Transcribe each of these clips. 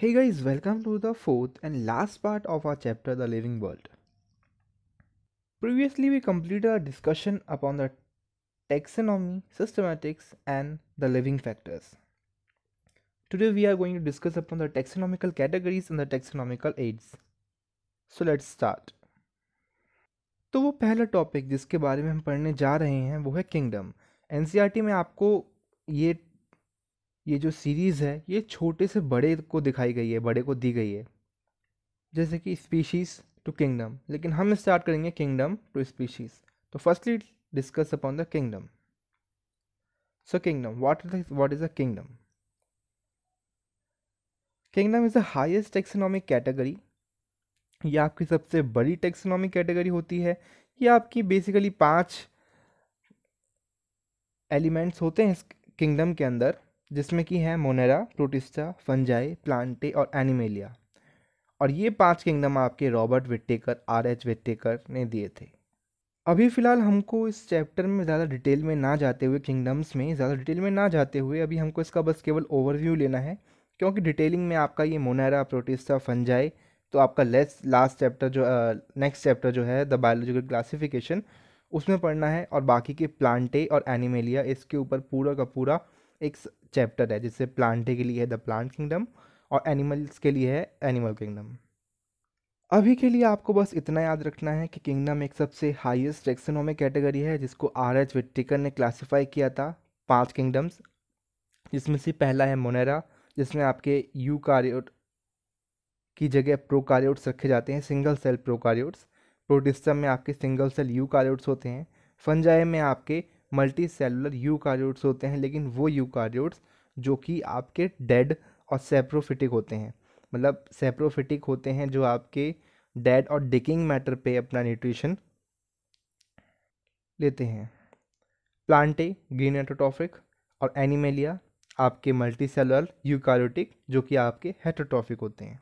Hey guys, welcome to the fourth and last part of our chapter The Living World. Previously, we completed our discussion upon the taxonomy, systematics, and the living factors. Today, we are going to discuss upon the taxonomical categories and the taxonomical aids. So, let's start. तो वो पहला topic जिसके बारे में हम पढ़ने जा रहे हैं वो है किंगडम एन में आपको ये ये जो सीरीज़ है ये छोटे से बड़े को दिखाई गई है बड़े को दी गई है जैसे कि स्पीशीज़ टू किंगडम लेकिन हम स्टार्ट करेंगे किंगडम टू स्पीशीज़ तो firstly discuss upon the kingdom so kingdom what is what is a kingdom kingdom is the highest taxonomic category ये आपकी सबसे बड़ी टेक्सोनॉमिक कैटेगरी होती है ये आपकी बेसिकली पांच एलिमेंट्स होते हैं इस किंगडम के अंदर जिसमें कि हैं मोनेरा प्रोटिस्टा फंजाई प्लांटे और एनिमेलिया और ये पांच किंगडम आपके Robert Whittaker R H Whittaker ने दिए थे अभी फ़िलहाल हमको इस चैप्टर में ज़्यादा डिटेल में ना जाते हुए किंगडम्स में ज़्यादा डिटेल में ना जाते हुए अभी हमको इसका बस केवल ओवरव्यू लेना है क्योंकि डिटेलिंग में आपका ये मोनेरा प्रोटिस्टा फंजाई तो आपका लेस लास्ट चैप्टर जो नेक्स्ट चैप्टर जो है द बायोलॉजिकल क्लासिफिकेशन उसमें पढ़ना है और बाकी के प्लांटे और एनिमेलिया इसके ऊपर पूरा का पूरा एक चैप्टर है जिससे प्लांटे के लिए है द प्लांट किंगडम और एनिमल्स के लिए है एनिमल किंगडम अभी के लिए आपको बस इतना याद रखना है कि किंगडम एक सबसे हाईएस्ट टेक्सोनोमिक कैटेगरी है जिसको आर एच विट्टिकर ने क्लासिफाई किया था पांच किंगडम्स जिसमें से पहला है मोनेरा जिसमें आपके यू कारियोट की जगह प्रोकारियोट्स रखे जाते हैं सिंगल सेल प्रोकारियोट्स प्रोटिस्टम में आपके सिंगल सेल यू कारियोट्स होते हैं फंजाए में आपके मल्टी सेलुलर यूकार्योट्स होते हैं लेकिन वो यूकार्योट्स जो कि आपके डेड और सेप्रोफिटिक होते हैं मतलब सेप्रोफिटिक होते हैं जो आपके डेड और डिकिंग मैटर पे अपना न्यूट्रिशन लेते हैं प्लांटे ग्रीन हेटोटॉफिक और एनिमेलिया आपके मल्टी सेलुलर यूकारोटिक जो कि आपके हेटोटॉफिक होते हैं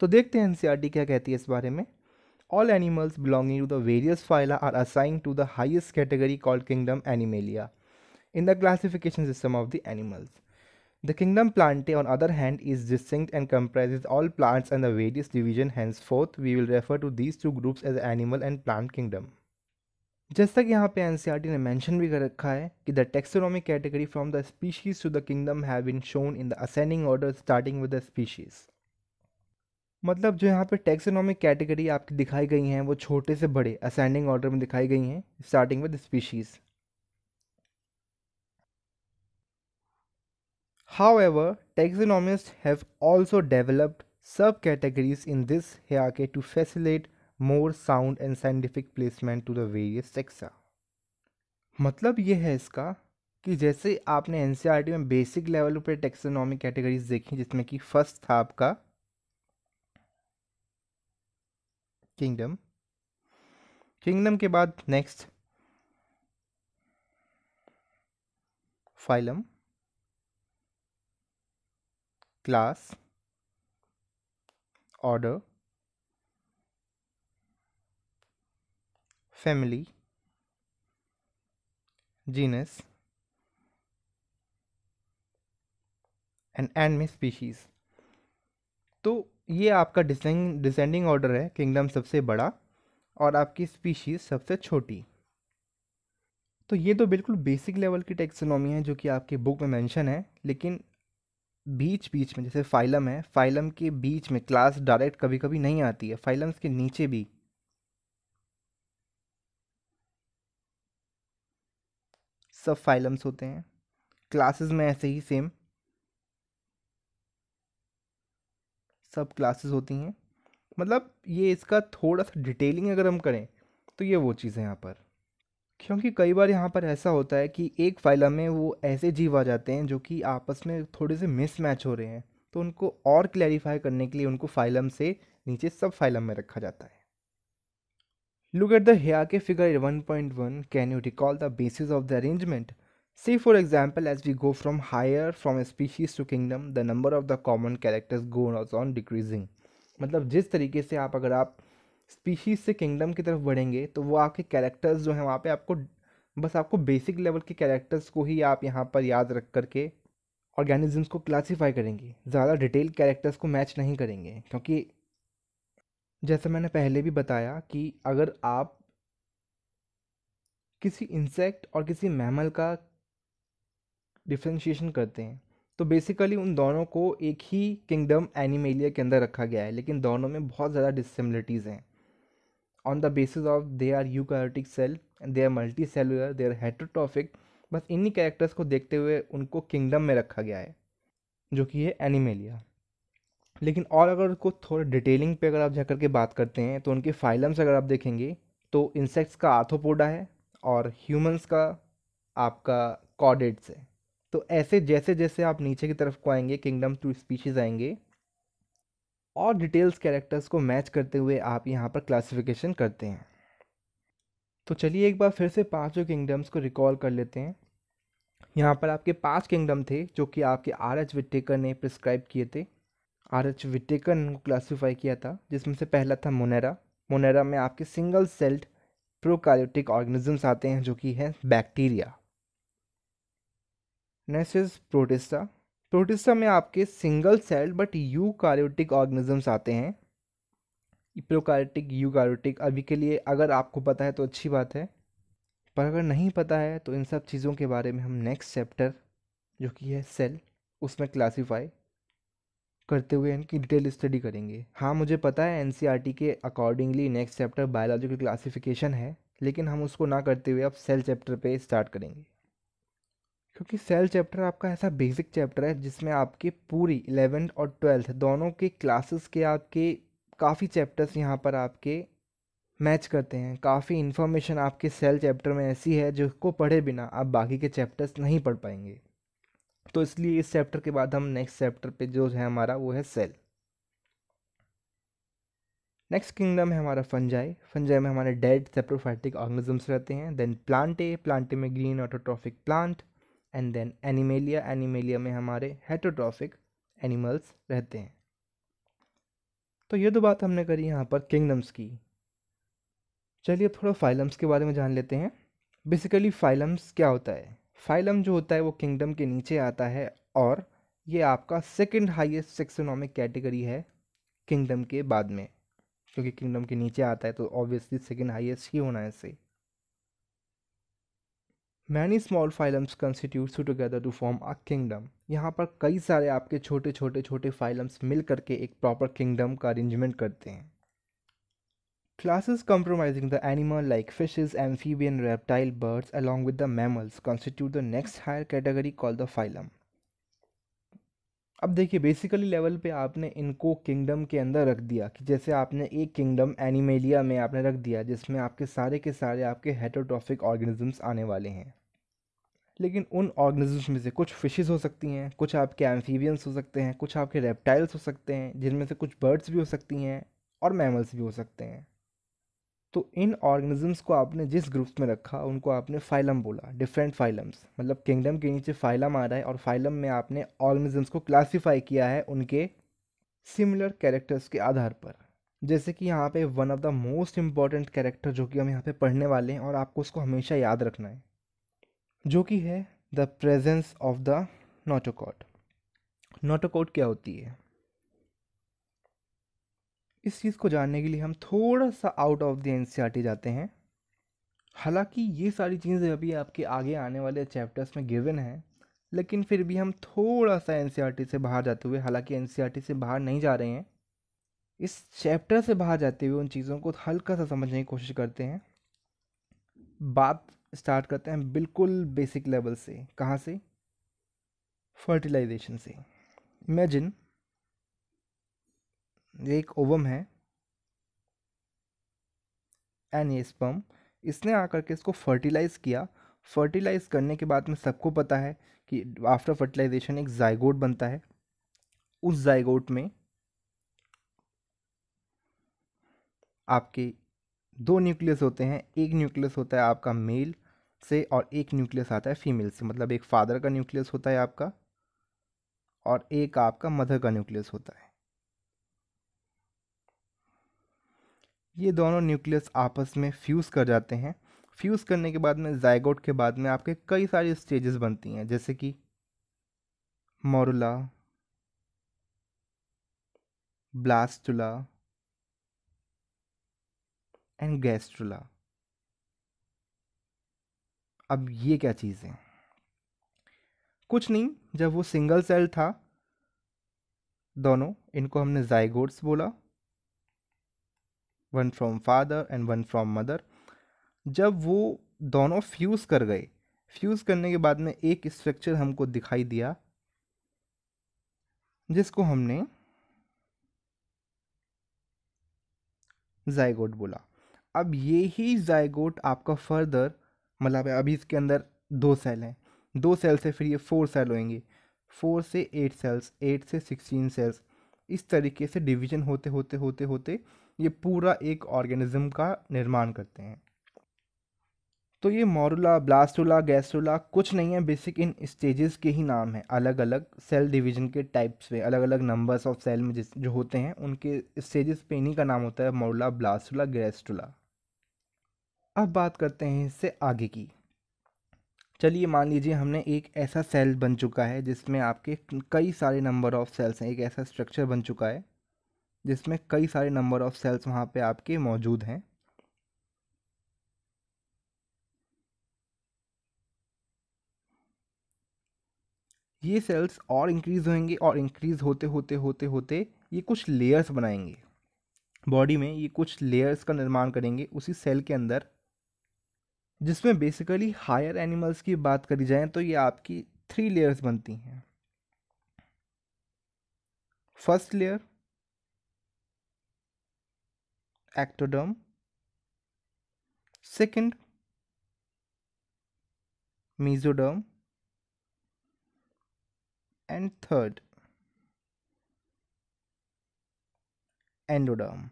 तो देखते हैं एन e क्या कहती है इस बारे में all animals belonging to the various phyla are assigned to the highest category called kingdom Animalia in the classification system of the animals. The kingdom Plantae on other hand is distinct and comprises all plants and the various division henceforth we will refer to these two groups as animal and plant kingdom. जैसा कि यहाँ पे N ने mention भी कर रखा है कि the taxonomic category from the species to the kingdom have been shown in the ascending order starting with the species मतलब जो यहाँ पे टेक्सोनॉमिक कैटेगरी आपकी दिखाई गई हैं वो छोटे से बड़े असेंडिंग ऑर्डर में दिखाई गई हैं starting with species however taxonomist have also developed sub categories in this हे to facilitate more sound and scientific placement to the various taxa मतलब ये है इसका कि जैसे आपने एन e में बेसिक लेवल पर टेक्सोनॉमिक कैटेगरीज देखी जिसमें कि फर्स्ट था आपका किंगडम किंगडम के बाद next phylum class order family genus and and में स्पीशीज तो ये आपका डिसेंडिंग ऑर्डर है किंगडम सबसे बड़ा और आपकी स्पीशीज़ सबसे छोटी तो ये तो बिल्कुल बेसिक लेवल की टेक्सोनॉमी है जो कि आपकी बुक में मेंशन है लेकिन बीच बीच में जैसे फाइलम है फाइलम के बीच में क्लास डायरेक्ट कभी कभी नहीं आती है फाइलम्स के नीचे भी सब फाइलम्स होते हैं क्लासेस में ऐसे ही सेम सब क्लासेस होती हैं मतलब ये इसका थोड़ा सा डिटेलिंग अगर हम करें तो ये वो चीज़ है यहाँ पर क्योंकि कई बार यहाँ पर ऐसा होता है कि एक फाइला में वो ऐसे जीव आ जाते हैं जो कि आपस में थोड़े से मिसमैच हो रहे हैं तो उनको और क्लैरिफाई करने के लिए उनको फाइलम से नीचे सब फाइलम में रखा जाता है लुक एट द हेयर के figure 1.1 can you recall the basis of the arrangement See for example as we go from higher from a species to kingdom the number of the common characters goes on decreasing मतलब जिस तरीके से आप अगर आप species से kingdom की तरफ बढ़ेंगे तो वो आपके कैरेक्टर्स जो हैं वहाँ पे आपको बस आपको बेसिक लेवल के कैरेक्टर्स को ही आप यहाँ पर याद रख करके ऑर्गेनिजम्स को क्लासीफाई करेंगे ज़्यादा डिटेल कैरेक्टर्स को मैच नहीं करेंगे क्योंकि जैसे मैंने पहले भी बताया कि अगर आप किसी इंसेक्ट और किसी मैमल का डिफ्रेंशिएशन करते हैं तो बेसिकली उन दोनों को एक ही किंगडम एनिमेलिया के अंदर रखा गया है लेकिन दोनों में बहुत ज़्यादा डिसिमिलिटीज़ हैं on the basis of they are eukaryotic cell they are multi cellular they are heterotrophic बस इन्हीं कैरेक्टर्स को देखते हुए उनको किंगडम में रखा गया है जो कि है एनिमेलिया लेकिन और अगर उसको थोड़ा डिटेलिंग पे अगर आप जाकर के बात करते हैं तो उनके फाइलम्स अगर आप देखेंगे तो इंसेक्ट्स का आर्थोपोडा है और ह्यूमंस का आपका कॉडेट्स है तो ऐसे जैसे जैसे आप नीचे की तरफ को आएंगे किंगडम टू स्पीशीज़ आएंगे और डिटेल्स कैरेक्टर्स को मैच करते हुए आप यहाँ पर क्लासिफिकेशन करते हैं तो चलिए एक बार फिर से पांचों किंगडम्स को रिकॉल कर लेते हैं यहाँ पर आपके पांच किंगडम थे जो कि आपके आर एच विटेकर ने प्रिस्क्राइब किए थे आर एच विटेकर ने क्लासीफाई किया था जिसमें से पहला था मोनेरा मोनेरा में आपके सिंगल सेल्ड प्रोकारियोटिक ऑर्गेनिजम्स आते हैं जो कि हैं bacteria next is Protista Protista में आपके single cell but eukaryotic organisms आते हैं प्रोकार्योटिक यू कार्योटिक अभी के लिए अगर आपको पता है तो अच्छी बात है पर अगर नहीं पता है तो इन सब चीज़ों के बारे में हम नेक्स्ट चैप्टर जो कि है सेल उसमें क्लासीफाई करते हुए इनकी डिटेल स्टडी करेंगे हाँ मुझे पता है एन e के accordingly next chapter biological classification है लेकिन हम उसको ना करते हुए अब सेल चैप्टर पे स्टार्ट करेंगे क्योंकि सेल चैप्टर आपका ऐसा बेसिक चैप्टर है जिसमें आपके पूरी इलेवेंथ और ट्वेल्थ दोनों के क्लासेस के आपके काफ़ी चैप्टर्स यहाँ पर आपके मैच करते हैं काफ़ी इन्फॉर्मेशन आपके सेल चैप्टर में ऐसी है जिसको पढ़े बिना आप बाकी के चैप्टर्स नहीं पढ़ पाएंगे तो इसलिए इस चैप्टर के बाद हम नेक्स्ट चैप्टर पे जो है हमारा वो है सेल नेक्स्ट किंगडम है हमारा फंजाई फंजाई में हमारे डेड सेप्रोफाइटिक ऑर्गेनिजम्स रहते हैं देन प्लांटे प्लांटे में green autotrophic plant and then Animalia Animalia में हमारे हेटोट्रॉफिक एनिमल्स रहते हैं तो ये दो बात हमने करी यहाँ पर किंगडम्स की चलिए थोड़ा फाइलम्स के बारे में जान लेते हैं बेसिकली फाइलम्स क्या होता है फाइलम जो होता है वो किंगडम के नीचे आता है और ये आपका सेकंड हाईएस्ट सेक्सोनॉमिक कैटेगरी है किंगडम के बाद में क्योंकि किंगडम के नीचे आता है तो ऑब्वियसली सेकंड हाईएस्ट ही होना है इसे many small phylums constitute together to form a kingdom यहाँ पर कई सारे आपके छोटे छोटे छोटे फाइलम्स मिल करके एक प्रॉपर किंगडम का अरेंजमेंट करते हैं classes compromising the animal like fishes amphibian reptile birds along with the mammals constitute the next higher category call the phylum अब देखिए बेसिकली लेवल पे आपने इनको किंगडम के अंदर रख दिया कि जैसे आपने एक किंगडम एनिमेलिया में आपने रख दिया जिसमें आपके सारे के सारे आपके हेटोट्रॉफिक ऑर्गेनिजम्स आने वाले हैं लेकिन उन ऑर्गेनिजम्स में से कुछ फिशेस हो सकती हैं कुछ आपके एम्फीवियंस हो सकते हैं कुछ आपके रेप्टाइल्स हो सकते हैं जिनमें से कुछ बर्ड्स भी हो सकती हैं और मैमल्स भी हो सकते हैं तो इन ऑर्गेनिजम्स को आपने जिस ग्रुप्स में रखा उनको आपने फाइलम बोला डिफरेंट फाइलम्स मतलब किंगडम के नीचे फाइलम आ रहा है और फाइलम में आपने ऑर्गेनिजम्स को क्लासीफाई किया है उनके सिमिलर कैरेक्टर्स के आधार पर जैसे कि यहाँ पे one of the most important character जो कि हम यहाँ पे पढ़ने वाले हैं और आपको उसको हमेशा याद रखना है जो कि है the presence of the notochord notochord क्या होती है इस चीज़ को जानने के लिए हम थोड़ा सा आउट ऑफ द एन जाते हैं हालांकि ये सारी चीज़ें अभी आपके आगे आने वाले चैप्टर्स में गिवन हैं लेकिन फिर भी हम थोड़ा सा एन से बाहर जाते हुए हालांकि एन से बाहर नहीं जा रहे हैं इस चैप्टर से बाहर जाते हुए उन चीज़ों को हल्का सा समझने की कोशिश करते हैं बात स्टार्ट करते हैं बिल्कुल बेसिक लेवल से कहाँ से फर्टिलाइजेशन से इमेजिन ये एक ओवम है एन ये स्पम इसने आकर के इसको फर्टिलाइज़ किया फर्टिलाइज़ करने के बाद में सबको पता है कि आफ्टर फर्टिलाइजेशन एक जायगोट बनता है उस जायगोट में आपके दो न्यूक्लियस होते हैं एक न्यूक्लियस होता है आपका मेल से और एक न्यूक्लियस आता है फीमेल से मतलब एक फादर का न्यूक्लियस होता है आपका और एक आपका मदर का न्यूक्लियस होता है ये दोनों न्यूक्लियस आपस में फ्यूज़ कर जाते हैं फ्यूज़ करने के बाद में जायगोट के बाद में आपके कई सारी स्टेजेस बनती हैं जैसे कि मोरला ब्लास्टुला एंड गैस्ट्रुला अब ये क्या चीज़ है कुछ नहीं जब वो सिंगल सेल था दोनों इनको हमने जायगोट्स बोला one from father and one from mother जब वो दोनों फ्यूज़ कर गए फ्यूज़ करने के बाद में एक स्ट्रक्चर हमको दिखाई दिया जिसको हमने जायगोट बोला अब ये ही जायगोट आपका फर्दर मतलब अभी इसके अंदर दो सेल हैं दो सेल से फिर ये फोर सेल होएंगे फोर से एट सेल्स एट से सिक्सटीन सेल्स इस तरीके से डिवीजन होते होते होते होते ये पूरा एक ऑर्गेनिज्म का निर्माण करते हैं तो ये मोरूला ब्लास्टुला गैस्टोला कुछ नहीं है बेसिक इन स्टेजेस के ही नाम है अलग अलग सेल डिवीजन के टाइप्स पे अलग अलग नंबर्स ऑफ सेल में जिस जो होते हैं उनके स्टेजेस पे इन्हीं का नाम होता है मोरूला ब्लास्टोला गैस्टूला अब बात करते हैं इससे आगे की चलिए मान लीजिए हमने एक ऐसा सेल बन चुका है जिसमें आपके कई सारे नंबर ऑफ सेल्स हैं एक ऐसा स्ट्रक्चर बन चुका है जिसमें कई सारे नंबर ऑफ सेल्स वहाँ पे आपके मौजूद हैं ये सेल्स और इंक्रीज़ होंगे और इंक्रीज़ होते होते होते होते ये कुछ लेयर्स बनाएंगे बॉडी में ये कुछ लेयर्स का निर्माण करेंगे उसी सेल के अंदर जिसमें बेसिकली हायर एनिमल्स की बात करी जाए तो ये आपकी थ्री लेयर्स बनती हैं first layer ectoderm second mesoderm and third endoderm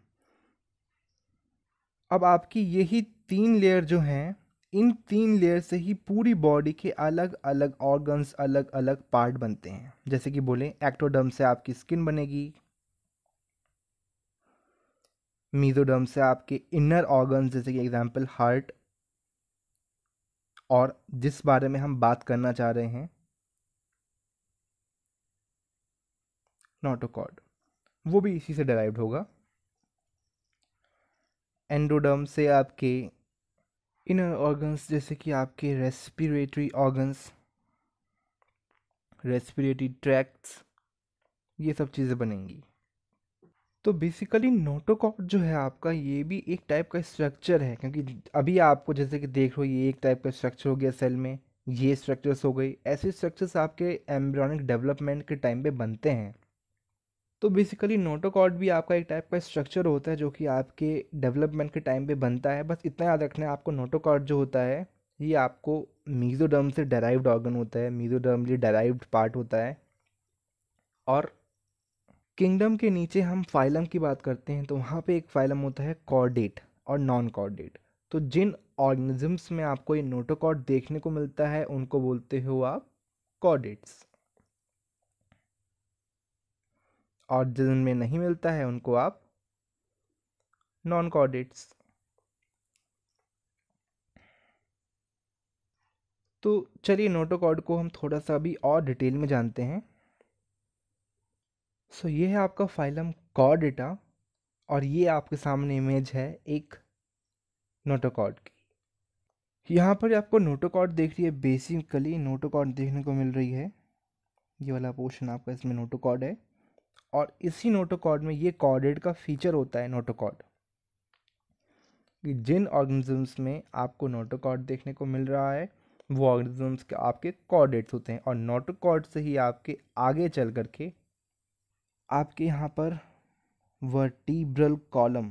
अब आपकी यही तीन लेयर जो हैं इन तीन लेयर से ही पूरी बॉडी के अलग अलग ऑर्गन्स अलग अलग पार्ट बनते हैं जैसे कि बोले एक्टोडर्म से आपकी स्किन बनेगी मीजोडर्म से आपके इनर ऑर्गन जैसे कि एग्जांपल हार्ट और जिस बारे में हम बात करना चाह रहे हैं नोटोकॉड वो भी इसी से डराइव होगा एंडोडर्म से आपके इनर ऑर्गन्स जैसे कि आपके रेस्पिरेटरी ऑर्गन्स रेस्पिरेटरी ट्रैक्ट्स ये सब चीज़ें बनेंगी तो बेसिकली नोटोकॉर्ड जो है आपका ये भी एक टाइप का स्ट्रक्चर है क्योंकि अभी आपको जैसे कि देख रहे हो ये एक टाइप का स्ट्रक्चर हो गया सेल में ये स्ट्रक्चर्स हो गई ऐसे स्ट्रक्चर्स आपके एम्ब्रॉनिक डेवलपमेंट के टाइम पे बनते हैं तो बेसिकली नोटोकॉर्ड भी आपका एक टाइप का स्ट्रक्चर होता है जो कि आपके डेवलपमेंट के टाइम पे बनता है बस इतना याद रखना है आपको नोटोकॉर्ड जो होता है ये आपको मीजोडर्म से डराइव्ड ऑर्गन होता है मीजोडर्मली डेराइव्ड पार्ट होता है और किंगडम के नीचे हम फाइलम की बात करते हैं तो वहाँ पे एक फाइलम होता है कॉर्डेट और नॉन कॉर्डेट तो जिन ऑर्गेनिजम्स में आपको ये नोटोकॉड देखने को मिलता है उनको बोलते हो आप कॉर्डेट्स और जिनमें नहीं मिलता है उनको आप नॉन कॉर्डेट्स तो चलिए नोटोकॉड को हम थोड़ा सा अभी और डिटेल में जानते हैं सो ये है आपका फाइलम कॉ डेटा और ये आपके सामने इमेज है एक नोटोकॉड की यहाँ पर आपको नोटोकॉड देख रही है बेसिकली नोटोकॉड देखने को मिल रही है ये वाला पोर्शन आपका इसमें नोटोकॉड है और इसी नोटोकॉड में ये कॉर्डेड का फीचर होता है नोटोकॉड कि जिन ऑर्गेनिजम्स में आपको नोटोकॉड देखने को मिल रहा है वो ऑर्गेनिजम्स के आपके कॉर्डेट्स होते हैं और नोटोकॉड से ही आपके आगे चल करके आपके यहाँ पर वर्टीब्रल कॉलम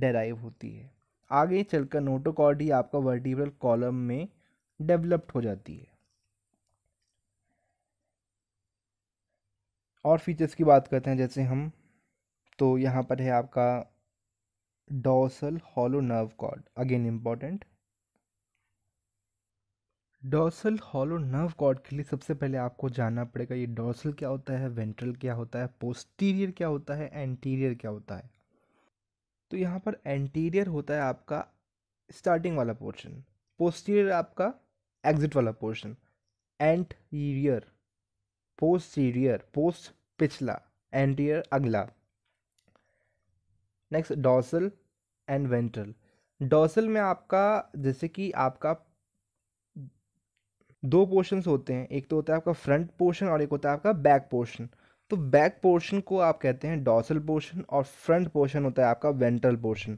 डेराइव होती है आगे चलकर नोटोकॉर्ड ही आपका वर्टीब्रल कॉलम में डेवलप्ड हो जाती है और फीचर्स की बात करते हैं जैसे हम तो यहाँ पर है आपका dorsal hollow nerve cord again important dorsal hollow nerve cord के लिए सबसे पहले आपको जानना पड़ेगा ये डोसल क्या होता है वेंट्रल क्या होता है पोस्टीरियर क्या होता है एंटीरियर क्या होता है तो यहाँ पर एंटीरियर होता है आपका स्टार्टिंग वाला पोर्शन पोस्टीरियर आपका एग्जिट वाला पोर्शन एंटीरियर पोस्टीरियर पोस्ट पिछला एंटीरियर अगला next dorsal and ventral dorsal में आपका जैसे कि आपका दो पोर्शंस होते हैं एक तो होता है आपका फ्रंट पोर्शन और एक होता है आपका बैक पोर्शन तो बैक पोर्शन को आप कहते हैं डॉसल पोर्शन और फ्रंट पोर्शन होता है आपका वेंट्रल पोर्शन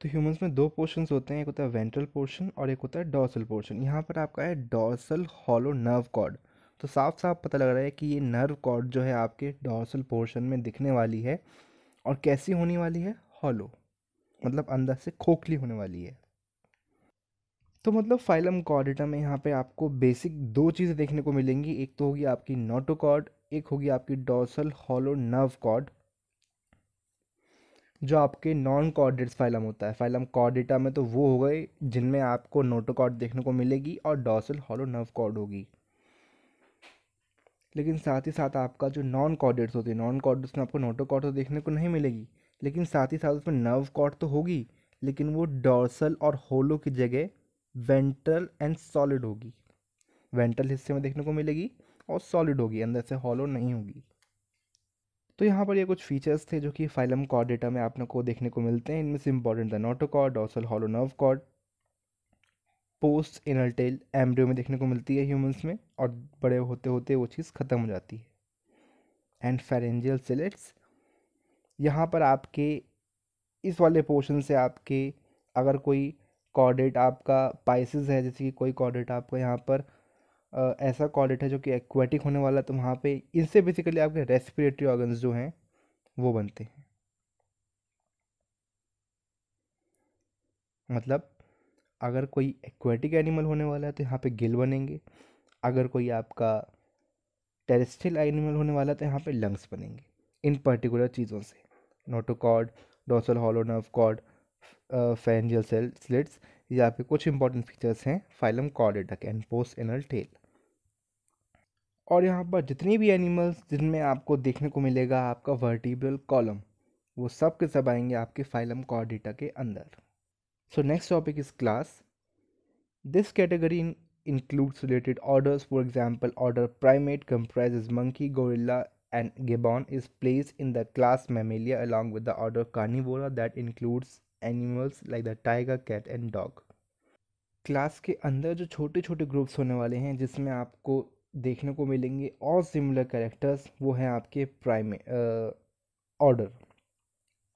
तो ह्यूमंस में दो पोर्शंस होते हैं एक होता है वेंट्रल पोर्शन और एक होता है डॉसल पोर्शन यहाँ पर आपका है डॉसल हॉलो नर्व कॉर्ड तो साफ साफ पता लग रहा है कि ये नर्व कॉर्ड जो है आपके डॉसल पोर्शन में दिखने वाली है और कैसी होने वाली है हॉलो मतलब अंदर से खोखली होने वाली है तो मतलब फाइलम कॉर्डेटा में यहाँ पे आपको बेसिक दो चीज़ें देखने को मिलेंगी एक तो होगी आपकी नोटोकॉड एक होगी आपकी डोसल हॉलो नर्व कॉर्ड जो आपके नॉन कॉर्डेट्स फाइलम होता है फाइलम कॉर्डेटा में तो वो हो गए जिनमें आपको नोटोकॉड देखने को मिलेगी और डोसल हॉलो नर्व कॉर्ड होगी लेकिन साथ ही साथ आपका जो नॉन कॉर्डेट्स होते हैं नॉन कॉर्डेट्स में आपको नोटोकॉड तो देखने को नहीं मिलेगी लेकिन साथ ही साथ उसमें नर्व कॉर्ड तो होगी लेकिन वो डोसल और होलो की जगह वेंट्रल एंड सॉलिड होगी वेंट्रल हिस्से में देखने को मिलेगी और सॉलिड होगी अंदर से हॉलो नहीं होगी तो यहाँ पर ये कुछ फीचर्स थे जो कि फाइलम कॉर्ड डेटा में आपने को देखने को मिलते हैं इनमें से इम्पॉर्टेंट है notochord dorsal hollow nerve cord post anal tail embryo में देखने को मिलती है ह्यूमंस में और बड़े होते होते वो चीज़ ख़त्म हो जाती है एंड फेरेंजियल सिलेट्स यहाँ पर आपके इस वाले पोर्शन से आपके अगर कोई कॉर्डेट आपका पाइसिस है जैसे कि कोई कॉर्डेट आपका यहाँ पर आ, ऐसा कॉर्डेट है जो कि एक्वेटिक होने वाला तो वहाँ पे इससे बेसिकली आपके रेस्पिरेटरी ऑर्गन्स जो हैं वो बनते हैं मतलब अगर कोई एक्वेटिक एनिमल होने वाला है तो यहाँ पे गिल बनेंगे अगर कोई आपका टेरेस्ट्रियल एनिमल होने वाला है तो यहाँ पे लंग्स बनेंगे इन पर्टिकुलर चीज़ों से notochord dorsal nerve cord pharyngeal cell slits यहाँ पे कुछ इंपॉर्टेंट फीचर्स हैं phylum Chordata and post anal tail और यहाँ पर जितने भी एनिमल्स जिनमें आपको देखने को मिलेगा आपका वर्टिबल कॉलम वो सब के सब आएंगे आपके फाइलम कॉर्डेटा के अंदर so next topic is class this category includes related orders for example order primate comprise monkey gorilla and gibbon is place in the class Mammalia along with the order Carnivora that includes animals like the tiger cat and dog class के अंदर जो छोटे छोटे groups होने वाले हैं जिसमें आपको देखने को मिलेंगे और सिमिलर कैरेक्टर्स वो हैं आपके प्राइमे ऑर्डर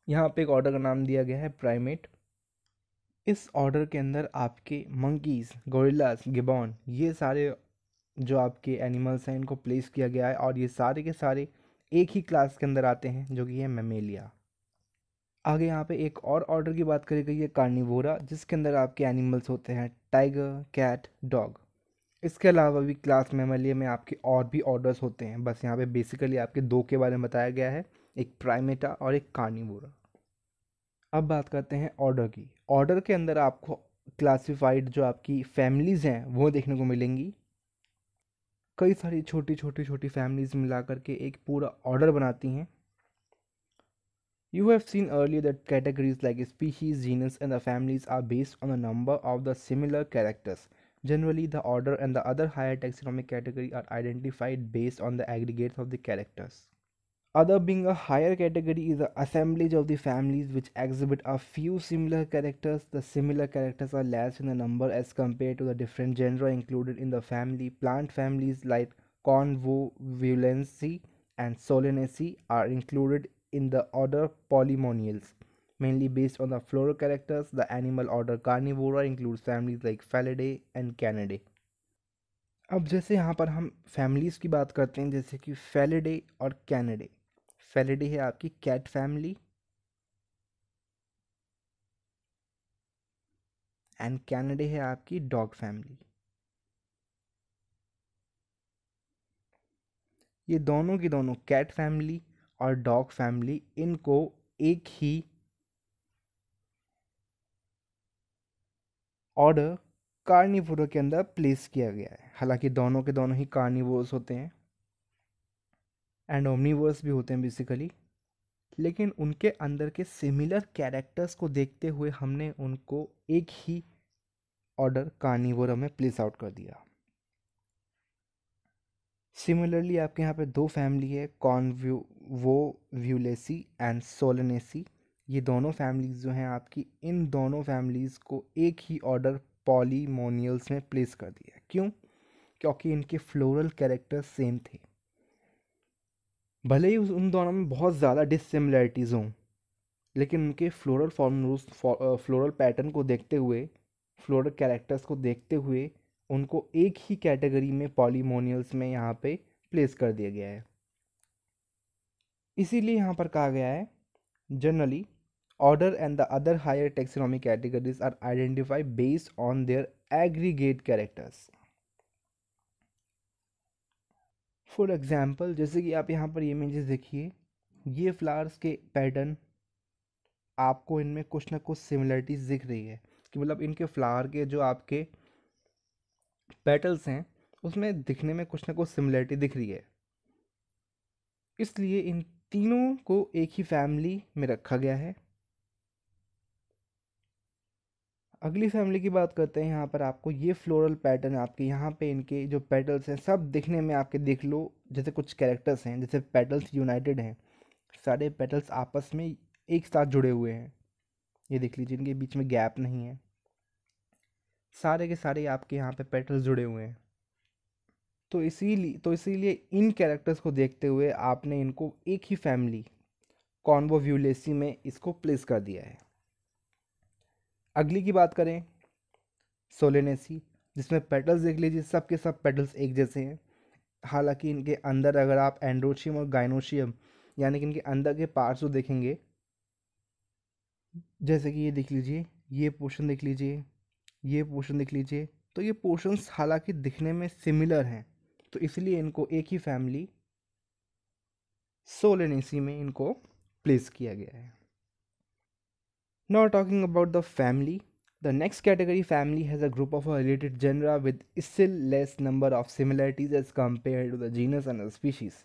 यहाँ पे एक ऑर्डर का नाम दिया गया है प्राइमेट इस ऑर्डर के अंदर आपके मंकीज़ गोरिल्लास गिबॉन ये सारे जो आपके एनिमल्स हैं इनको प्लेस किया गया है और ये सारे के सारे एक ही क्लास के अंदर आते हैं जो कि है मेमेलिया आगे यहाँ पे एक और ऑर्डर की बात करी गई है कार्निवोरा जिसके अंदर आपके एनिमल्स होते हैं टाइगर कैट डॉग इसके अलावा भी क्लास मेमलिया में आपके और भी ऑर्डर्स होते हैं बस यहाँ पे बेसिकली आपके दो के बारे में बताया गया है एक प्राइमेटा और एक कार्निवोरा अब बात करते हैं ऑर्डर की ऑर्डर के अंदर आपको क्लासिफाइड जो आपकी फैमिलीज़ हैं वो देखने को मिलेंगी कई सारी छोटी छोटी छोटी फैमिलीज़ मिला करके एक पूरा ऑर्डर बनाती हैं You have seen earlier that categories like species, genus and the families are based on the number of the similar characters. Generally, the order and the other higher taxonomic category are identified based on the aggregates of the characters. Other being a higher category is the assemblage of the families which exhibit a few similar characters. The similar characters are less in the number as compared to the different genera included in the family. Plant families like Convolvulaceae and Solanaceae are included in the order polymonials, mainly based on the floral characters. The animal order Carnivora includes families like Felidae and Canidae. अब जैसे यहाँ पर हम families की बात करते हैं जैसे कि फेलेडे और कैनेडे फेलेडे है आपकी कैट फैमिली एंड कैनेडे है आपकी डॉग फैमिली ये दोनों की दोनों कैट फैमिली और डॉग फैमिली इनको एक ही ऑर्डर कार्निवोरो के अंदर प्लेस किया गया है हालांकि दोनों के दोनों ही कार्निवोर्स होते हैं एंड ओमनीवर्स भी होते हैं बेसिकली लेकिन उनके अंदर के सिमिलर कैरेक्टर्स को देखते हुए हमने उनको एक ही ऑर्डर कार्निवोरो में प्लेस आउट कर दिया सिमिलरली आपके यहाँ पे दो फैमिली है व्यू वो व्यूलेसी एंड सोलनेसी ये दोनों फैमिलीज़ जो हैं आपकी इन दोनों फैमिलीज़ को एक ही ऑर्डर पॉलीमोनियल्स में प्लेस कर दिया क्यों क्योंकि इनके फ्लोरल कैरेक्टर सेम थे भले ही उन दोनों में बहुत ज़्यादा डिसिमिलैरिटीज़ हों लेकिन उनके फ्लोरल फॉर्म फ्लोरल पैटर्न को देखते हुए फ्लोरल कैरेक्टर्स को देखते हुए उनको एक ही कैटेगरी में पॉलीमोनियल्स में यहाँ पे प्लेस कर दिया गया है इसीलिए यहाँ पर कहा गया है generally order and the other higher taxonomy categories are identify based on their aggregate characters for example जैसे कि आप यहाँ पर इमेजेस देखिए ये फ्लावर्स के पैटर्न आपको इनमें कुछ ना कुछ सिमिलरिटीज़ दिख रही है कि मतलब इनके फ्लावर के जो आपके पेटल्स हैं उसमें दिखने में कुछ ना कुछ सिमिलरिटी दिख रही है इसलिए इन तीनों को एक ही फैमिली में रखा गया है अगली फैमिली की बात करते हैं यहाँ पर आपको ये फ्लोरल पैटर्न आपके यहाँ पे इनके जो पेटल्स हैं सब दिखने में आपके देख लो जैसे कुछ कैरेक्टर्स हैं जैसे पेटल्स यूनाइटेड हैं सारे पेटल्स आपस में एक साथ जुड़े हुए हैं ये देख लीजिए इनके बीच में गैप नहीं है सारे के सारे आपके यहाँ पे पेटल्स जुड़े हुए हैं तो इसीलिए तो इसीलिए इन कैरेक्टर्स को देखते हुए आपने इनको एक ही फैमिली कॉन्वो व्यूलेसी में इसको प्लेस कर दिया है अगली की बात करें सोलेनेसी जिसमें पेटल्स देख लीजिए सब के सब पेटल्स एक जैसे हैं हालांकि इनके अंदर अगर आप एंड्रोशियम और गाइनोशियम यानी कि इनके अंदर के पार्ट्स को देखेंगे जैसे कि ये देख लीजिए ये पोर्शन देख लीजिए ये पोर्शन देख लीजिए तो ये पोर्शंस हालांकि दिखने में सिमिलर हैं तो इसलिए इनको एक ही फैमिली सोलेनेसी में इनको प्लेस किया गया है not talking about the family the next category family has a group of related genera with इससे less number of similarities as compare to the genus and species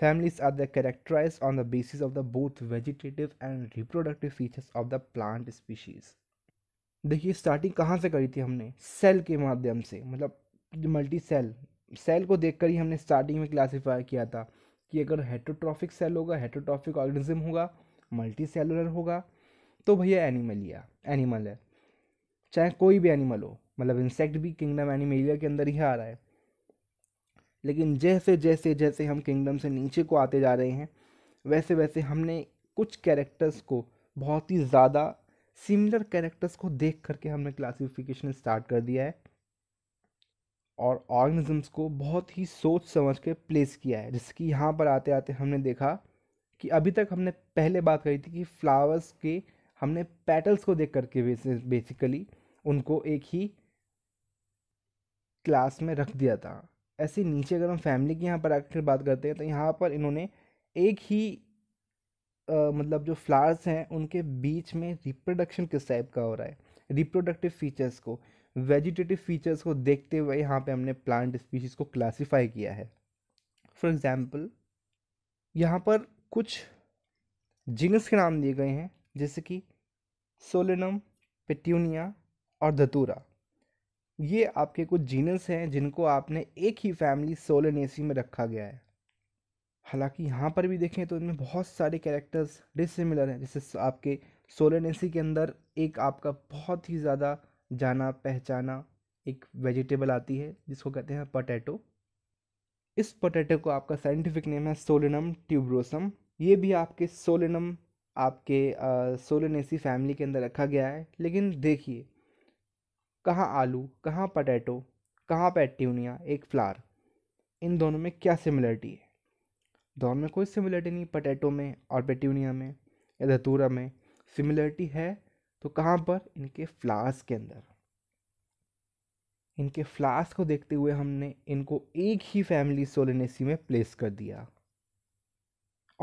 families are the characterise on the basis of the both vegetative and reproductive features of the plant species देखिए starting कहाँ से करी थी हमने cell के माध्यम से मतलब मल्टी सेल सेल को देखकर ही हमने स्टार्टिंग में क्लासीफाई किया था कि अगर हेट्रोट्रॉफिक सेल होगा हेट्रोट्रॉफिक ऑर्गेनिज्म होगा मल्टी सेलुलर होगा तो भैया एनिमलिया एनिमल है चाहे कोई भी एनिमल हो मतलब इंसेक्ट भी किंगडम एनिमेलिया के अंदर ही आ रहा है लेकिन जैसे जैसे जैसे हम किंगडम से नीचे को आते जा रहे हैं वैसे वैसे हमने कुछ कैरेक्टर्स को बहुत ही ज़्यादा सिमिलर कैरेक्टर्स को देख करके हमने क्लासिफिकेशन स्टार्ट कर दिया है और ऑर्गेनिजम्स को बहुत ही सोच समझ के प्लेस किया है जिसकी कि यहाँ पर आते आते हमने देखा कि अभी तक हमने पहले बात करी थी कि फ्लावर्स के हमने पेटल्स को देख करके बेसिकली उनको एक ही क्लास में रख दिया था ऐसे नीचे अगर हम फैमिली की यहाँ पर आकर बात करते हैं तो यहाँ पर इन्होंने एक ही आ, मतलब जो फ्लावर्स हैं उनके बीच में रिप्रोडक्शन किस टाइप का हो रहा है रिप्रोडक्टिव फीचर्स को वेजिटेटिव फीचर्स को देखते हुए यहाँ पे हमने प्लांट स्पीशीज़ को क्लासिफाई किया है फॉर एग्ज़ाम्पल यहाँ पर कुछ जीनस के नाम दिए गए हैं जैसे कि सोलेनम पेट्यूनिया और धतूरा ये आपके कुछ जीनस हैं जिनको आपने एक ही फैमिली सोलेनेसी में रखा गया है हालांकि यहाँ पर भी देखें तो इनमें बहुत सारे कैरेक्टर्स डिसिमिलर हैं जैसे आपके सोलेनेसी के अंदर एक आपका बहुत ही ज़्यादा जाना पहचाना एक वेजिटेबल आती है जिसको कहते हैं पोटैटो इस पोटैटो को आपका साइंटिफिक नेम है सोलिनम ट्यूब्रोसम ये भी आपके सोलिनम आपके सोलिनेसी फैमिली के अंदर रखा गया है लेकिन देखिए कहाँ आलू कहाँ पटैटो कहाँ पैट्यूनिया एक फ्लार इन दोनों में क्या सिमिलरिटी है दोनों में कोई सिमिलरिटी नहीं पटेटो में और पेटूनिया में या धतूरा में सिमिलरिटी है तो कहाँ पर इनके फ्लास के अंदर इनके फ्लास को देखते हुए हमने इनको एक ही फैमिली सोलेनेसी में प्लेस कर दिया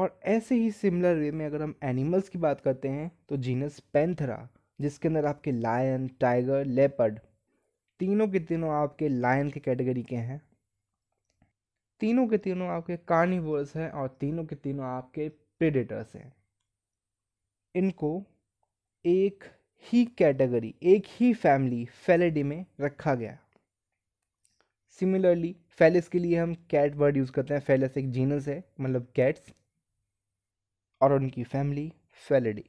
और ऐसे ही सिमिलर वे में अगर हम एनिमल्स की बात करते हैं तो जीनस पेंथरा जिसके अंदर आपके लायन टाइगर लेपर्ड तीनों के तीनों आपके लायन के कैटेगरी के हैं तीनों के तीनों आपके कार्निवर्स हैं और तीनों के तीनों आपके प्रेडेटर्स हैं इनको एक ही कैटेगरी एक ही फैमिली फेलेडी में रखा गया सिमिलरली फेलिस के लिए हम कैट वर्ड यूज़ करते हैं फेलिस एक जीनस है मतलब कैट्स और उनकी फैमिली फेलेडी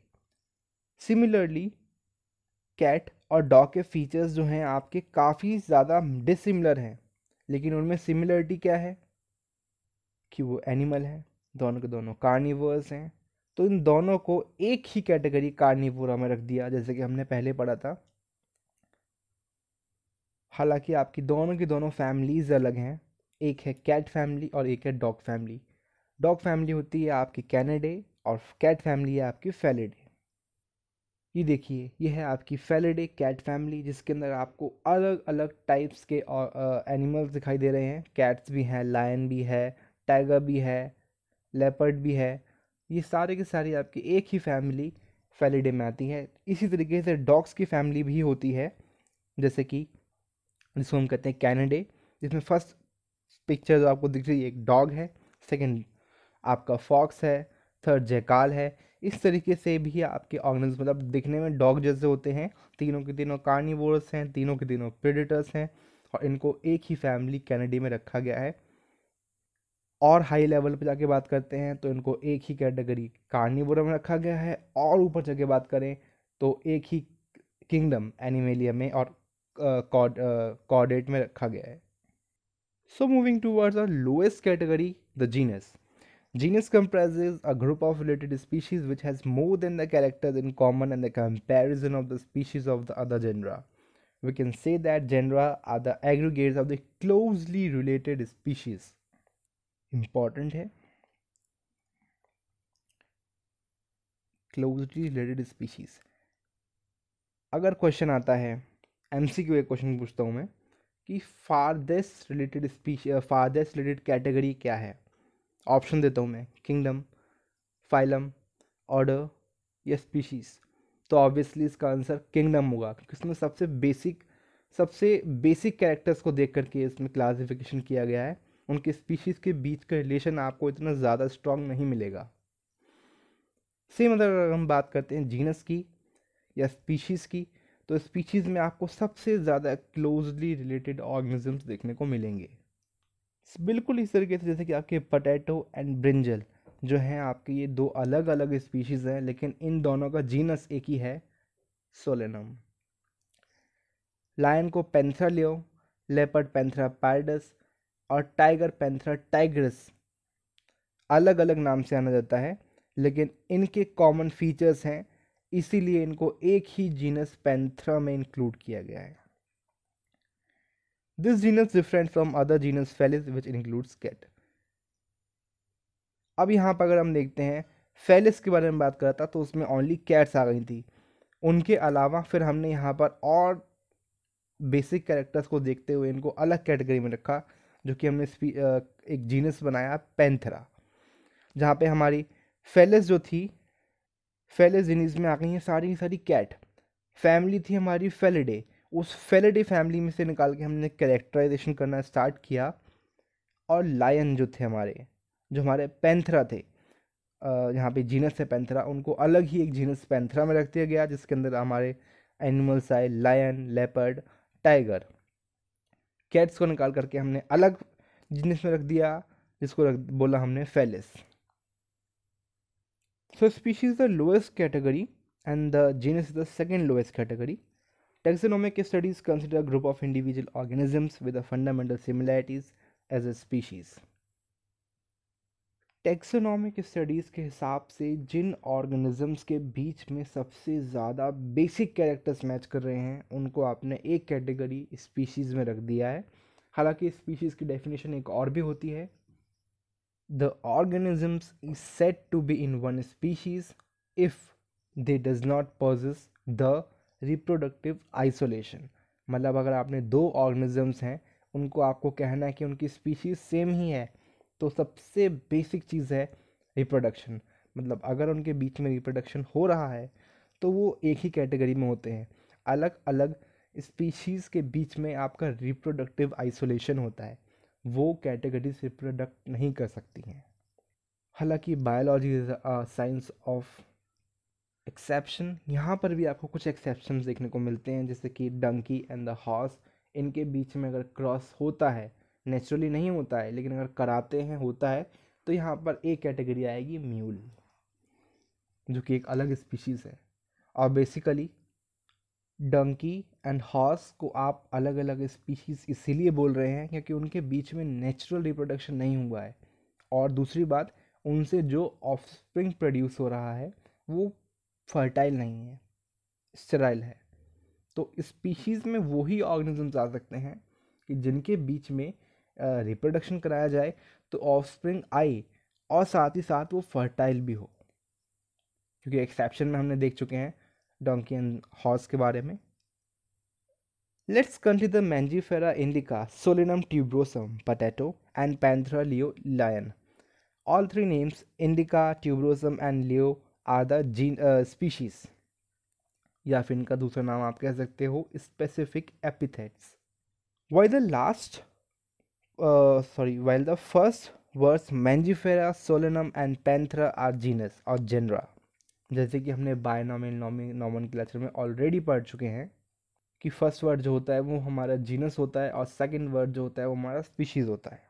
सिमिलरली कैट और डॉग के फीचर्स जो हैं आपके काफ़ी ज़्यादा डिसिमिलर हैं लेकिन उनमें सिमिलरिटी क्या है कि वो एनिमल हैं दोनों के दोनों कार्निवर्स हैं तो इन दोनों को एक ही कैटेगरी कार्निवोरा में रख दिया जैसे कि हमने पहले पढ़ा था हालांकि आपकी दोनों की दोनों फैमिलीज़ अलग हैं एक है कैट फैमिली और एक है डॉग फैमिली डॉग फैमिली होती है आपकी कैनेडे और कैट फैमिली है आपकी फेलेडे ये देखिए ये है आपकी फेलेडे कैट फैमिली जिसके अंदर आपको अलग अलग टाइप्स के एनिमल्स दिखाई दे रहे हैं कैट्स भी हैं लायन भी है टाइगर भी है लेपर्ड भी है ये सारे के सारे आपकी एक ही फैमिली फेलिडे में आती है इसी तरीके से डॉग्स की फैमिली भी होती है जैसे कि जिसको हम कहते हैं कैनेडे जिसमें फर्स्ट पिक्चर जो आपको दिख रही है एक डॉग है सेकंड आपका फॉक्स है थर्ड जयकाल है इस तरीके से भी आपके ऑर्गन्स मतलब दिखने में डॉग जैसे होते हैं तीनों के तीनों कार्निवोर्स हैं तीनों के तीनों प्रेडेटर्स हैं और इनको एक ही फैमिली कैनेडी में रखा गया है और हाई लेवल पर जाके बात करते हैं तो इनको एक ही कैटेगरी कार्निवोरा में रखा गया है और ऊपर जाके बात करें तो एक ही किंगडम एनिमेलिया में और कॉर्डेट में रखा गया है so moving towards the lowest category the genus genus comprise a group of related species which has more than the character in common and the comparison of the species of the other genera we can say that genera are the aggregates of the closely related species important है closely related species अगर question आता है M C Q एक question पूछता हूँ मैं कि farthest related species farthest related category क्या है ऑप्शन देता हूँ मैं किंगडम फाइलम ऑर्डर या स्पीशीज़ तो ऑब्वियसली इसका आंसर किंगडम होगा क्योंकि इसमें सबसे बेसिक सबसे बेसिक कैरेक्टर्स को देख करके इसमें क्लासिफिकेशन किया गया है उनके स्पीशीज़ के बीच का रिलेशन आपको इतना ज़्यादा स्ट्रॉन्ग नहीं मिलेगा सेम अगर हम बात करते हैं जीनस की या स्पीशीज़ की तो स्पीशीज़ में आपको सबसे ज़्यादा क्लोजली रिलेटेड ऑर्गेनिजम्स देखने को मिलेंगे बिल्कुल इस तरीके से जैसे कि आपके पटैटो एंड ब्रिंजल जो हैं आपके ये दो अलग अलग स्पीशीज़ हैं लेकिन इन दोनों का जीनस एक ही है सोलेनम लायन को पेंथरा लियो लेपर्ड पेंथरा पैरडस और टाइगर पैंथर टाइग्रस अलग अलग नाम से आना जाता है लेकिन इनके कॉमन फीचर्स हैं इसीलिए इनको एक ही जीनस पैंथरा में इंक्लूड किया गया है this genus different from other genus Felis which includes cat अब यहाँ पर अगर हम देखते हैं फेलिस के बारे में बात करा था तो उसमें ओनली कैट्स आ गई थी उनके अलावा फिर हमने यहाँ पर और बेसिक कैरेक्टर्स को देखते हुए इनको अलग कैटेगरी में रखा जो कि हमने एक जीनस बनाया पैंथरा जहाँ पे हमारी फेलस जो थी फेलस जीनिस में आ गई हैं सारी की सारी कैट फैमिली थी हमारी फेलेडे उस फेलेडे फैमिली में से निकाल के हमने कैरेक्टराइजेशन करना स्टार्ट किया और लायन जो थे हमारे जो हमारे पैंथरा थे यहाँ पे जीनस है पैंथरा उनको अलग ही एक जीनस पैंथरा में रख दिया गया जिसके अंदर हमारे एनिमल्स आए लायन लेपर्ड टाइगर कैट्स को निकाल करके हमने अलग जिनिस में रख दिया जिसको रख बोला हमने Felis so species the lowest category and the genus is the second lowest category taxonomic studies consider group of individual organisms with fundamental similarities as a species taxonomic studies के हिसाब से जिन ऑर्गेनिजम्स के बीच में सबसे ज़्यादा बेसिक कैरेक्टर्स मैच कर रहे हैं उनको आपने एक कैटेगरी स्पीशीज़ में रख दिया है हालांकि स्पीशीज़ की डेफिनेशन एक और भी होती है the organisms is said to be in one species if they does not possess the reproductive isolation मतलब अगर आपने दो ऑर्गेनिजम्स हैं उनको आपको कहना है कि उनकी स्पीशीज़ सेम ही है तो सबसे बेसिक चीज़ है रिप्रोडक्शन मतलब अगर उनके बीच में रिप्रोडक्शन हो रहा है तो वो एक ही कैटेगरी में होते हैं अलग अलग स्पीशीज़ के बीच में आपका रिप्रोडक्टिव आइसोलेशन होता है वो कैटेगरीज रिप्रोडक्ट नहीं कर सकती हैं हालांकि biology is a science of exception यहाँ पर भी आपको कुछ एक्सेप्शन देखने को मिलते हैं जैसे कि डंकी एंड द हॉर्स इनके बीच में अगर क्रॉस होता है नेचुरली नहीं होता है लेकिन अगर कराते हैं होता है तो यहाँ पर एक कैटेगरी आएगी म्यूल जो कि एक अलग स्पीशीज़ है और बेसिकली डंकी एंड हॉर्स को आप अलग अलग स्पीशीज़ इसीलिए बोल रहे हैं क्योंकि उनके बीच में नेचुरल रिप्रोडक्शन नहीं हुआ है और दूसरी बात उनसे जो ऑफस्प्रिंग प्रोड्यूस हो रहा है वो फर्टाइल नहीं है स्टराइल है तो स्पीशीज़ में वही ऑर्गेनिजम्स आ सकते हैं कि जिनके बीच में रिप्रोडक्शन कराया जाए तो ऑफस्प्रिंग आए और साथ ही साथ वो फर्टाइल भी हो क्योंकि एक्सेप्शन में हमने देख चुके हैं डोंकी एंड हॉर्स के बारे में let's consider Mangifera indica Solanum tuberosum potato and Panthera leo lion all three names indica tuberosum and leo are the gene species या फिर इनका दूसरा नाम आप कह सकते हो specific epithets while the last Uh, sorry while the first words Mangifera Solanum and Panthera are genus और जेनरा जैसे कि हमने बायनॉमिल नॉमी नॉमन क्लचर में ऑलरेडी पढ़ चुके हैं कि फर्स्ट वर्ड जो होता है वो हमारा जीनस होता है और सेकंड वर्ड जो होता है वो हमारा स्पीशीज होता है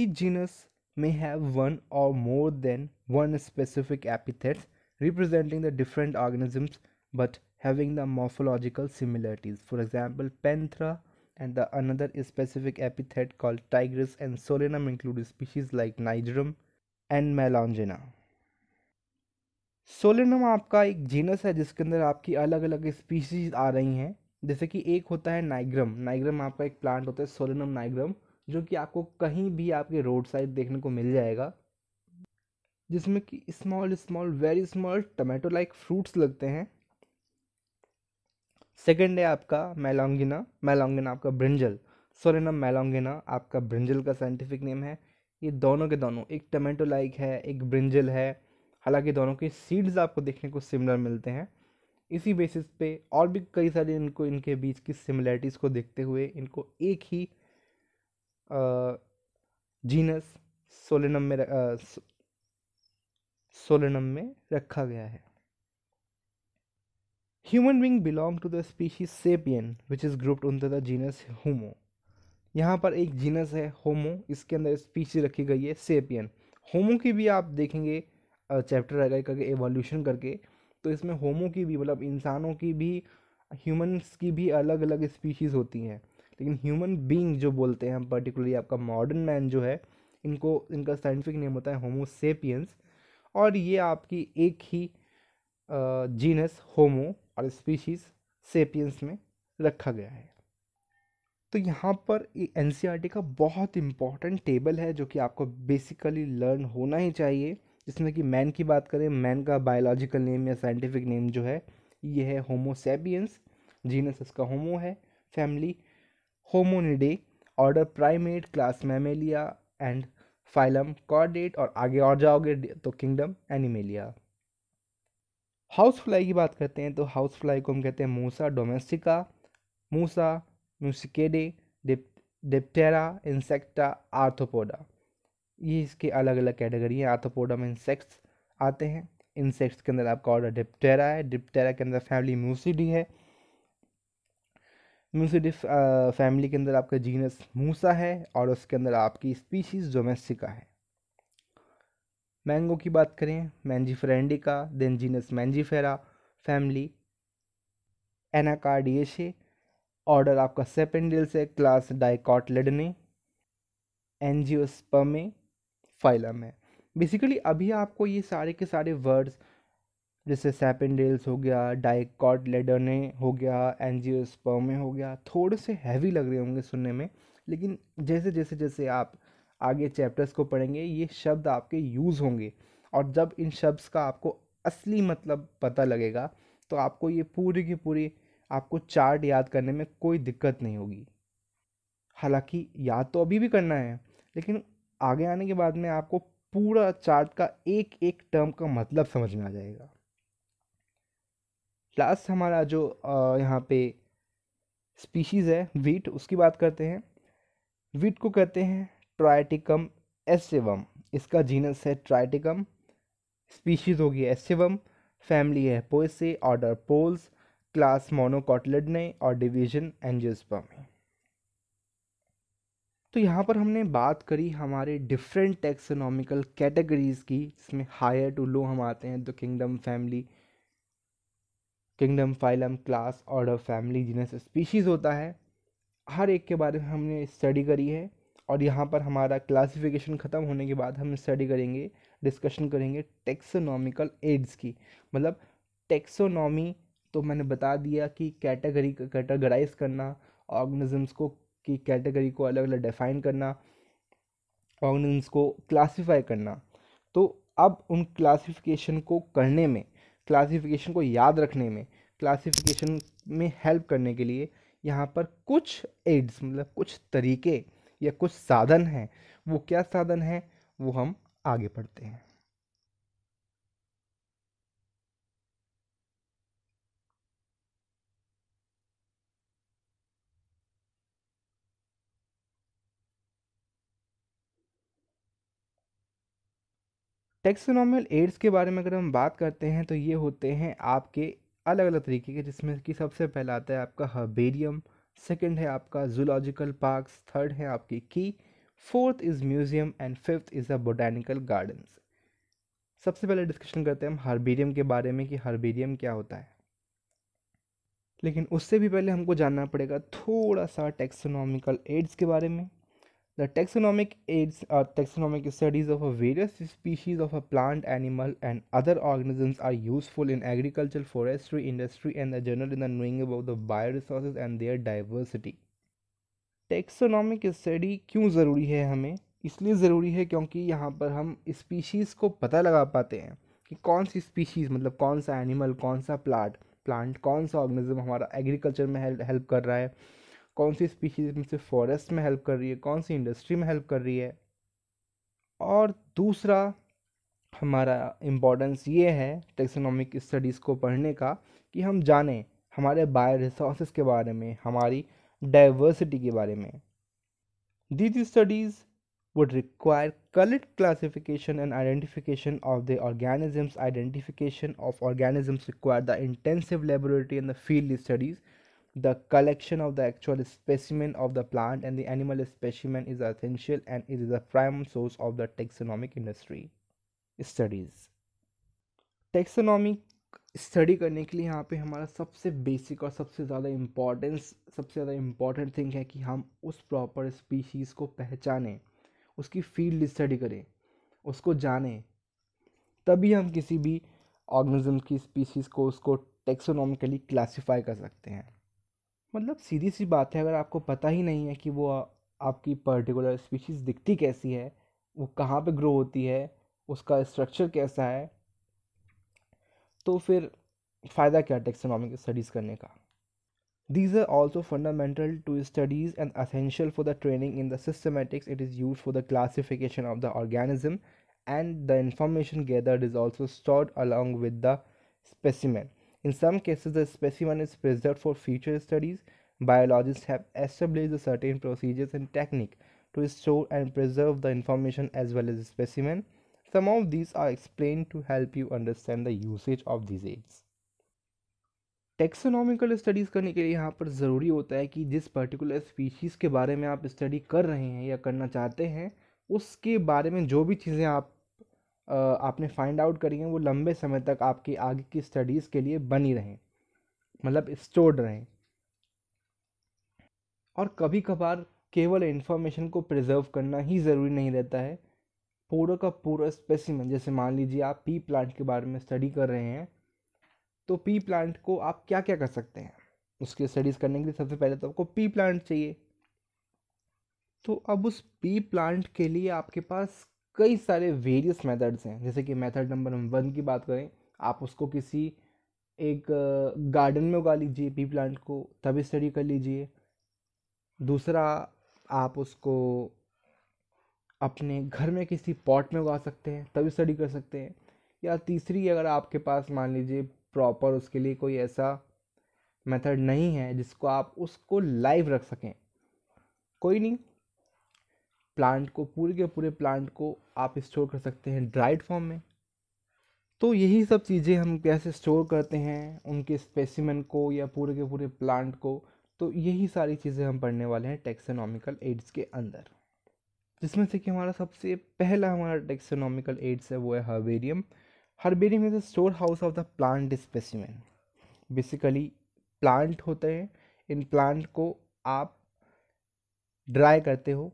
a genus may have one or more than one specific epithets representing the different organisms but having the morphological similarities for example Panthera and the another specific epithet called tigris and solanum include species like nigerum and melongena Solanum आपका एक genus है जिसके अंदर आपकी अलग अलग species आ रही हैं जैसे कि एक होता है नाइग्रम नाइग्रम आपका एक प्लांट होता है सोलेनम नाइग्रम जो कि आपको कहीं भी आपके रोड साइड देखने को मिल जाएगा जिसमें कि small small very small tomato like fruits लगते हैं सेकेंड है आपका मेलोंगिना मेलोंगिना आपका ब्रिंजल सोरेनम मेलोंगिना आपका ब्रिंजल का साइंटिफिक नेम है ये दोनों के दोनों एक टमेटो लाइक है एक ब्रिंजल है हालांकि दोनों के सीड्स आपको देखने को सिमिलर मिलते हैं इसी बेसिस पे और भी कई सारे इनको इनके बीच की सिमिलैरिटीज़ को देखते हुए इनको एक ही जीनस सोलेनम में सोलेनम में रखा गया है human being belong to the species sapien which is grouped in the genus Homo यहाँ पर एक जीनस है होमो इसके अंदर स्पीशी रखी गई है सेपियन होमो की भी आप देखेंगे चैप्टर गए करके एवोल्यूशन करके तो इसमें होमो की भी मतलब इंसानों की भी ह्यूमन्स की भी अलग अलग स्पीशीज़ होती हैं लेकिन ह्यूमन बींग जो बोलते हैं हम पर्टिकुलरली आपका मॉडर्न मैन जो है इनको इनका साइंटिफिक नेम होता है होमोसेपियंस और ये आपकी एक ही जीनस होमो और स्पीशीज़ सेपियंस में रखा गया है तो यहाँ पर एन e का बहुत इम्पॉर्टेंट टेबल है जो कि आपको बेसिकली लर्न होना ही चाहिए जिसमें कि मैन की बात करें मैन का बायोलॉजिकल नेम या साइंटिफिक नेम जो है ये है होमोसेबियंस जीनस इसका होमो है family Hominidae order primate class Mammalia and phylum chordate और आगे और जाओगे तो किंगडम एनिमेलिया हाउस फ्लाई की बात करते हैं तो हाउस फ्लाई को हम कहते हैं Musca domestica Musca Muscidae Diptera Insecta Arthropoda ये इसके अलग अलग कैटेगरी हैं आर्थोपोडा में इंसेक्ट्स आते हैं इंसेक्ट्स के अंदर आपका ऑर्डर डिप्टेरा है डिप्टेरा के अंदर फैमिली म्यूसिडी है म्यूसिडी फैमिली के अंदर आपका जीनस मूसा है और उसके अंदर आपकी स्पीशीज़ डोमेस्टिका है मैंगो की बात करें Mangifera indica then genus fera family Anacardiaceae order आपका Sapindales class dicot angiosperm में फाइलम है बेसिकली अभी आपको ये सारे के सारे वर्ड्स जैसे सेपेंडेल्स हो गया डाइकॉट लेडने हो गया एनजियोस्पमे हो गया थोड़े से हैवी लग रहे होंगे सुनने में लेकिन जैसे जैसे जैसे आप आगे चैप्टर्स को पढ़ेंगे ये शब्द आपके यूज़ होंगे और जब इन शब्द का आपको असली मतलब पता लगेगा तो आपको ये पूरी की पूरी आपको चार्ट याद करने में कोई दिक्कत नहीं होगी हालांकि याद तो अभी भी करना है लेकिन आगे आने के बाद में आपको पूरा चार्ट का एक एक टर्म का मतलब समझ में आ जाएगा लास्ट हमारा जो यहाँ पे स्पीशीज़ है वीट उसकी बात करते हैं वीट को कहते हैं ट्राइटिकम एसिवम इसका जीनस है ट्राइटिकम स्पीशीज होगी एसिवम फैमिली है Poaceae order Poales class monocotyledonae और डिवीजन एंजियोस्पर्मी तो यहाँ पर हमने बात करी हमारे डिफरेंट टेक्सोनॉमिकल कैटेगरीज़ की जिसमें हायर टू लो हम आते हैं तो kingdom family kingdom phylum class order family genus species होता है हर एक के बारे में हमने स्टडी करी है और यहाँ पर हमारा क्लासिफिकेशन ख़त्म होने के बाद हम स्टडी करेंगे डिस्कशन करेंगे टेक्सोनॉमिकल एड्स की मतलब टेक्सोनॉमी तो मैंने बता दिया कि कैटेगरी कैटेगराइज करना ऑर्गेनिजम्स को की कैटेगरी को अलग अलग डिफाइन करना ऑर्गेनिजम्स को क्लासिफाई करना तो अब उन क्लासिफिकेशन को करने में क्लासिफिकेशन को याद रखने में क्लासिफिकेशन में हेल्प करने के लिए यहाँ पर कुछ एड्स मतलब कुछ तरीके या कुछ साधन हैं वो क्या साधन है वो हम आगे पढ़ते हैं टेक्सोनॉमल एड्स के बारे में अगर हम बात करते हैं तो ये होते हैं आपके अलग अलग तरीके के जिसमें कि सबसे पहला आता है आपका हर्बेरियम सेकेंड है आपका जूलॉजिकल पार्क थर्ड है आपकी की fourth is museum and fifth is a botanical gardens सबसे पहले डिस्कशन करते हैं हम हार्बेरियम के बारे में कि हार्बेरियम क्या होता है लेकिन उससे भी पहले हमको जानना पड़ेगा थोड़ा सा टेक्सोनॉमिकल एड्स के बारे में The taxonomic aids or taxonomic studies of a various species of a plant, animal, and other organisms are useful in agriculture, forestry, industry, and the general in the knowing about the bioresources and their diversity. Taxonomic study क्यों ज़रूरी है हमें इसलिए ज़रूरी है क्योंकि यहाँ पर हम स्पीशीज़ को पता लगा पाते हैं कि कौन सी स्पीशीज़ मतलब कौन सा एनिमल कौन सा प्लांट प्लांट कौन सा ऑर्गेनिज्म हमारा एग्रीकल्चर में हेल्प कर रहा है कौन सी स्पीशीज में से फॉरेस्ट में हेल्प कर रही है कौन सी इंडस्ट्री में हेल्प कर रही है और दूसरा हमारा इम्पोर्टेंस ये है टेक्सोनॉमिक स्टडीज़ को पढ़ने का कि हम जाने हमारे बायो रिसोर्सेज के बारे में हमारी डाइवर्सिटी के बारे में these studies would require collect classification and identification of the organisms identification of organisms require the intensive laboratory in the field studies the collection of the actual specimen of the plant and the animal specimen is essential and it is a prime source of the taxonomic industry studies taxonomic study करने के लिए यहाँ पे हमारा सबसे basic और सबसे ज़्यादा इम्पोर्टेंस सबसे ज़्यादा इम्पॉर्टेंट थिंग है कि हम उस प्रॉपर स्पीशीज़ को पहचानें उसकी फील्ड स्टडी करें उसको जानें तभी हम किसी भी ऑर्गेनिज्म की स्पीशीज़ को उसको टेक्सोनॉमिकली क्लासिफाई कर सकते हैं मतलब सीधी सी बात है अगर आपको पता ही नहीं है कि वो आपकी पर्टिकुलर स्पीशीज़ दिखती कैसी है वो कहाँ पे ग्रो होती है उसका स्ट्रक्चर कैसा है तो फिर फ़ायदा क्या टेक्सोनॉमी के स्टडीज़ करने का these are also fundamental to studies and essential for the training in the systematics it is use for the classification of the organism and the information gather is also stored along with the specimen In some cases, the specimen is preserved for future studies. Biologists have established certain procedures and technique to store and preserve the information as well as the specimen. Some of these are explained to help you understand the usage of these aids. Taxonomical studies करने के लिए यहाँ पर ज़रूरी होता है कि जिस पर्टिकुलर स्पीशीज़ के बारे में आप स्टडी कर रहे हैं या करना चाहते हैं उसके बारे में जो भी चीज़ें आप आपने फाइंड आउट करी हैं वो लंबे समय तक आपकी आगे की स्टडीज़ के लिए बनी रहें मतलब स्टोर्ड रहें और कभी कभार केवल इन्फॉर्मेशन को प्रिजर्व करना ही ज़रूरी नहीं रहता है पूरा का पूरा स्पेसिमन जैसे मान लीजिए आप पी प्लांट के बारे में स्टडी कर रहे हैं तो पी प्लांट को आप क्या क्या कर सकते हैं उसकी स्टडीज़ करने के लिए सबसे पहले तो आपको पी प्लांट चाहिए तो अब उस पी प्लांट के लिए आपके पास कई सारे वेरियस मेथड्स हैं जैसे कि मेथड नंबर वन की बात करें आप उसको किसी एक गार्डन में उगा लीजिए पी प्लांट को तभी स्टडी कर लीजिए दूसरा आप उसको अपने घर में किसी पॉट में उगा सकते हैं तभी स्टडी कर सकते हैं या तीसरी अगर आपके पास मान लीजिए प्रॉपर उसके लिए कोई ऐसा मेथड नहीं है जिसको आप उसको लाइव रख सकें कोई नहीं प्लांट को पूरे के पूरे प्लांट को आप स्टोर कर सकते हैं ड्राइड फॉर्म में तो यही सब चीज़ें हम कैसे स्टोर करते हैं उनके स्पेसिमन को या पूरे के पूरे प्लांट को तो यही सारी चीज़ें हम पढ़ने वाले हैं टेक्सोनॉमिकल एड्स के अंदर जिसमें से कि हमारा सबसे पहला हमारा टेक्सोनॉमिकल एड्स है वो है herbarium herbarium is a store house of the plant specimen basically plant होते हैं इन प्लांट को आप ड्राई करते हो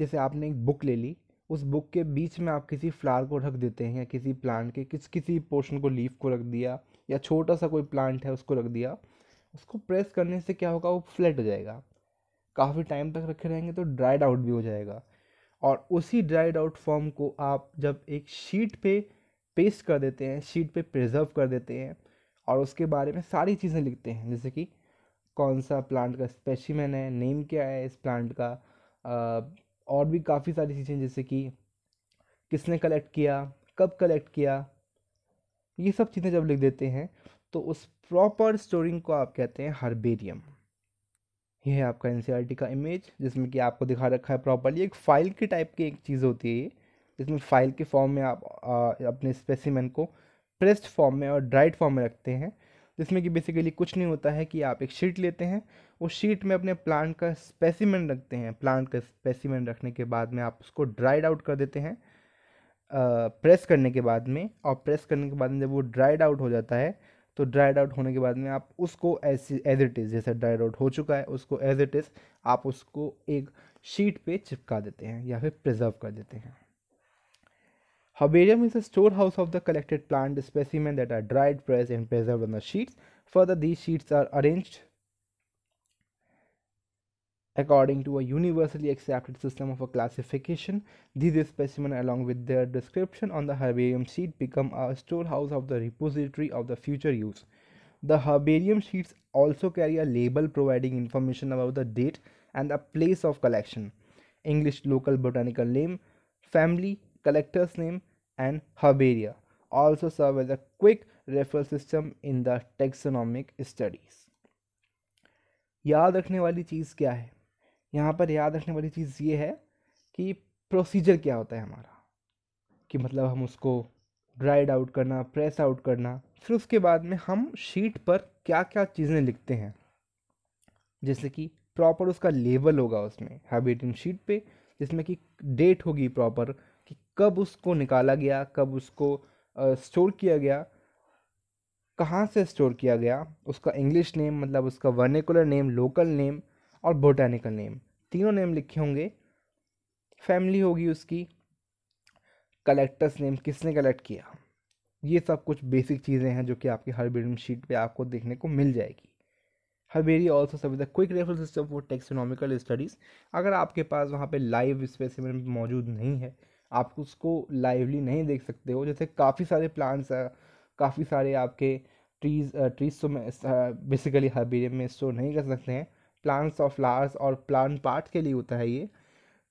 जैसे आपने एक बुक ले ली उस बुक के बीच में आप किसी फ्लावर को रख देते हैं या किसी प्लांट के किस किसी पोर्शन को लीफ को रख दिया या छोटा सा कोई प्लांट है उसको रख दिया उसको प्रेस करने से क्या होगा वो फ्लैट हो जाएगा काफ़ी टाइम तक रखे रहेंगे तो ड्राइड आउट भी हो जाएगा और उसी ड्राइड आउट फॉर्म को आप जब एक शीट पे पेस्ट कर देते हैं शीट पे प्रिजर्व कर देते हैं और उसके बारे में सारी चीज़ें लिखते हैं जैसे कि कौन सा प्लांट का स्पेशीमैन है नेम क्या है इस प्लांट का और भी काफ़ी सारी चीज़ें जैसे कि किसने कलेक्ट किया कब कलेक्ट किया ये सब चीज़ें जब लिख देते हैं तो उस प्रॉपर स्टोरिंग को आप कहते हैं हर्बेरियम यह है आपका एन e का इमेज जिसमें कि आपको दिखा रखा है प्रॉपरली एक फ़ाइल के टाइप की एक चीज़ होती है ये जिसमें फ़ाइल के फॉर्म में आप आ, अपने स्पेसिमेंट को प्रेस्ड फॉर्म में और ड्राइड फॉर्म में रखते हैं जिसमें कि बेसिकली कुछ नहीं होता है कि आप एक शीट लेते हैं उस शीट में अपने प्लांट का स्पेसिमेंट रखते हैं प्लांट का स्पेसिमेंट रखने के बाद में आप उसको ड्राइड आउट कर देते हैं प्रेस करने के बाद में और प्रेस करने के बाद में जब वो ड्राइड आउट हो जाता है तो ड्राइड आउट होने के बाद में आप उसको ऐसे एज इट इज़ जैसे ड्राइड आउट हो चुका है उसको एज इट इज़ आप उसको एक शीट पे चिपका देते हैं या फिर प्रिजर्व कर देते हैं is a store house of the collected plant specimen that are dried press and preserve on the sheets for these sheets are arranged According to a universally accepted system of classification, these specimens along with their description on the herbarium sheet become a storehouse of the repository of the future use. The herbarium sheets also carry a label providing information about the date and the place of collection, English local botanical name, family, collector's name, and herbaria also serve as a quick referral system in the taxonomic studies. याद रखने वाली चीज़ क्या है यहाँ पर याद रखने वाली चीज़ ये है कि प्रोसीजर क्या होता है हमारा कि मतलब हम उसको ड्राइड आउट करना प्रेस आउट करना फिर उसके बाद में हम शीट पर क्या क्या चीज़ें लिखते हैं जैसे कि प्रॉपर उसका लेबल होगा उसमें हैबिटिंग शीट पे जिसमें कि डेट होगी प्रॉपर कि कब उसको निकाला गया कब उसको स्टोर किया गया कहाँ से स्टोर किया गया उसका इंग्लिश नेम मतलब उसका वर्नेकुलर नेम लोकल नेम और बोटैनिकल नेम तीनों नेम लिखे होंगे फैमिली होगी उसकी कलेक्टर्स नेम किसने कलेक्ट किया ये सब कुछ बेसिक चीज़ें हैं जो कि आपकी हरबेरियम शीट पे आपको देखने को मिल जाएगी herbaria also serve the quick referral system for taxonomical studies अगर आपके पास वहाँ पे लाइव स्पेसिमेंट मौजूद नहीं है आप उसको लाइवली नहीं देख सकते हो जैसे काफ़ी सारे प्लांट्स काफ़ी सारे आपके ट्रीज ट्रीज तो बेसिकली हरबेरियम में स्टोर नहीं कर सकते हैं प्लांट्स और फ्लावर्स और प्लांट पार्ट के लिए होता है ये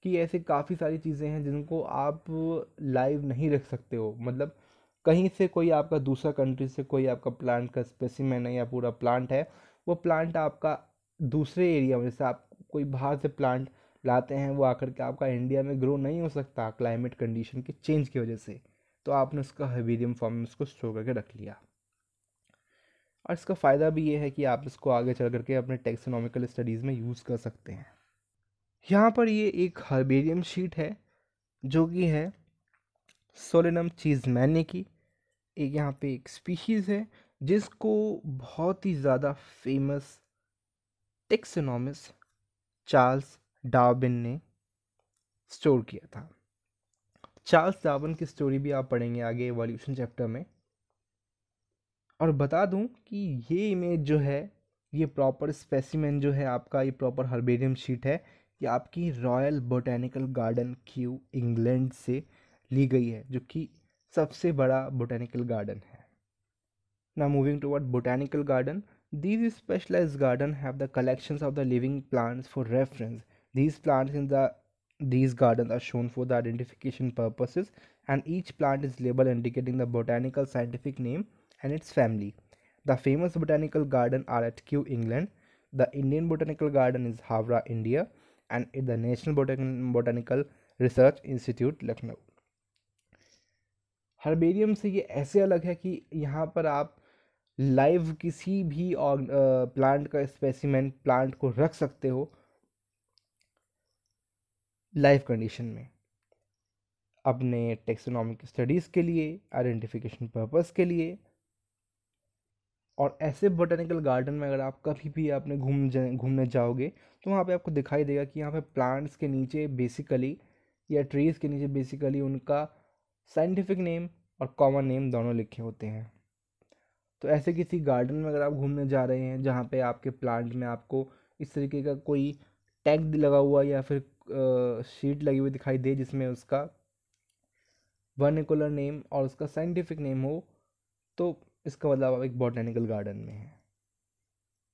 कि ऐसे काफ़ी सारी चीज़ें हैं जिनको आप लाइव नहीं रख सकते हो मतलब कहीं से कोई आपका दूसरा कंट्री से कोई आपका प्लांट का स्पेसिमेन है या पूरा प्लांट है वो प्लांट आपका दूसरे एरिया में जैसे आप कोई बाहर से प्लांट लाते हैं वो आकर के आपका इंडिया में ग्रो नहीं हो सकता क्लाइमेट कंडीशन के चेंज की वजह से तो आपने उसका हबीरियम फॉर्म में उसको स्टोर करके रख लिया और इसका फ़ायदा भी ये है कि आप इसको आगे चल करके अपने टेक्सोनॉमिकल स्टडीज़ में यूज़ कर सकते हैं यहाँ पर ये एक हर्बेरियम शीट है जो कि है सोलेनम चीज़ मैने की एक यहाँ पे एक स्पीशीज़ है जिसको बहुत ही ज़्यादा फेमस टेक्सोनॉमिस चार्ल्स डाबिन ने स्टोर किया था चार्ल्स डाबिन की स्टोरी भी आप पढ़ेंगे आगे एवोल्यूशन चैप्टर में और बता दूं कि ये इमेज जो है ये प्रॉपर स्पेसिमेन जो है आपका ये प्रॉपर हर्बेरियम शीट है ये आपकी Royal Botanical Garden Kew England से ली गई है जो कि सबसे बड़ा बोटैनिकल गार्डन है ना moving toward botanical garden these specialise garden have the collections of the living plants for reference these plants in the these garden are shown for the identification purposes and each plant is label indicating the botanical scientific name and its family. The famous botanical garden are at Kew, England. The Indian Botanical Garden is Havra, India, and at the National Botan Botanical Research Institute, Lucknow. Herbarium से ये ऐसे अलग है कि यहाँ पर आप live किसी भी प्लांट का स्पेसिमेन प्लांट को रख सकते हो लाइव कंडीशन में अपने टेक्सोनॉमिक स्टडीज़ के लिए आइडेंटिफिकेशन पर्पस के लिए और ऐसे बोटेनिकल गार्डन में अगर आप कभी भी आपने घूम जा घूमने जाओगे तो वहाँ पे आपको दिखाई देगा कि यहाँ पे प्लांट्स के नीचे बेसिकली या ट्रीज़ के नीचे बेसिकली उनका साइंटिफिक नेम और कॉमन नेम दोनों लिखे होते हैं तो ऐसे किसी गार्डन में अगर आप घूमने जा रहे हैं जहाँ पे आपके प्लांट में आपको इस तरीके का कोई टैग लगा हुआ या फिर शीट लगी हुई दिखाई दे जिसमें उसका वर्निकुलर नेम और उसका साइंटिफिक नेम हो तो इसका मतलब आप एक बॉटेनिकल गार्डन में हैं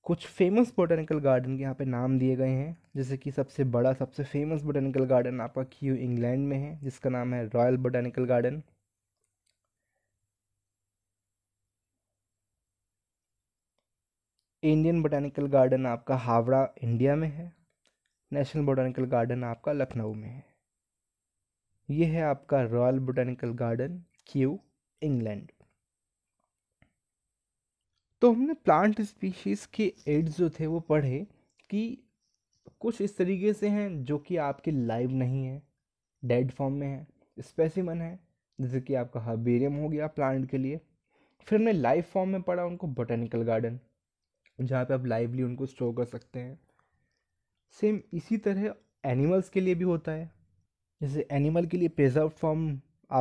कुछ फेमस बोटेनिकल गार्डन के यहाँ पे नाम दिए गए हैं जैसे कि सबसे बड़ा सबसे फेमस बोटेनिकल गार्डन आपका क्यू इंग्लैंड में है जिसका नाम है Royal Botanical Garden Indian Botanical garden आपका हावड़ा इंडिया में है नेशनल बोटेनिकल गार्डन आपका लखनऊ में है ये है आपका Royal Botanical Garden Kew England तो हमने प्लांट स्पीशीज़ के एड्स जो थे वो पढ़े कि कुछ इस तरीके से हैं जो कि आपके लाइव नहीं है डेड फॉर्म में है स्पेसिमन है जैसे कि आपका हबेरियम हो गया प्लांट के लिए फिर हमने लाइव फॉर्म में पढ़ा उनको बोटेनिकल गार्डन जहाँ पे आप लाइवली उनको स्टोर कर सकते हैं सेम इसी तरह एनिमल्स के लिए भी होता है जैसे एनिमल के लिए प्रिजर्व फॉर्म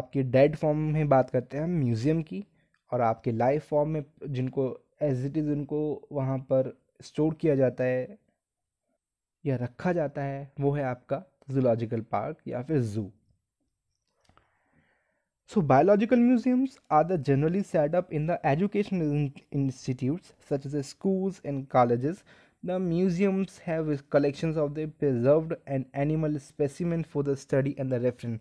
आपके डेड फॉर्म में बात करते हैं हम म्यूज़ियम की और आपके लाइव फॉर्म में जिनको एज इट इज़ उनको वहाँ पर स्टोर किया जाता है या रखा जाता है वो है आपका जूलॉजिकल पार्क या फिर zoo so biological museums are the generally set up in the education institute such as schools and college the museums have collections of the preserved and animal specimen for the study and the reference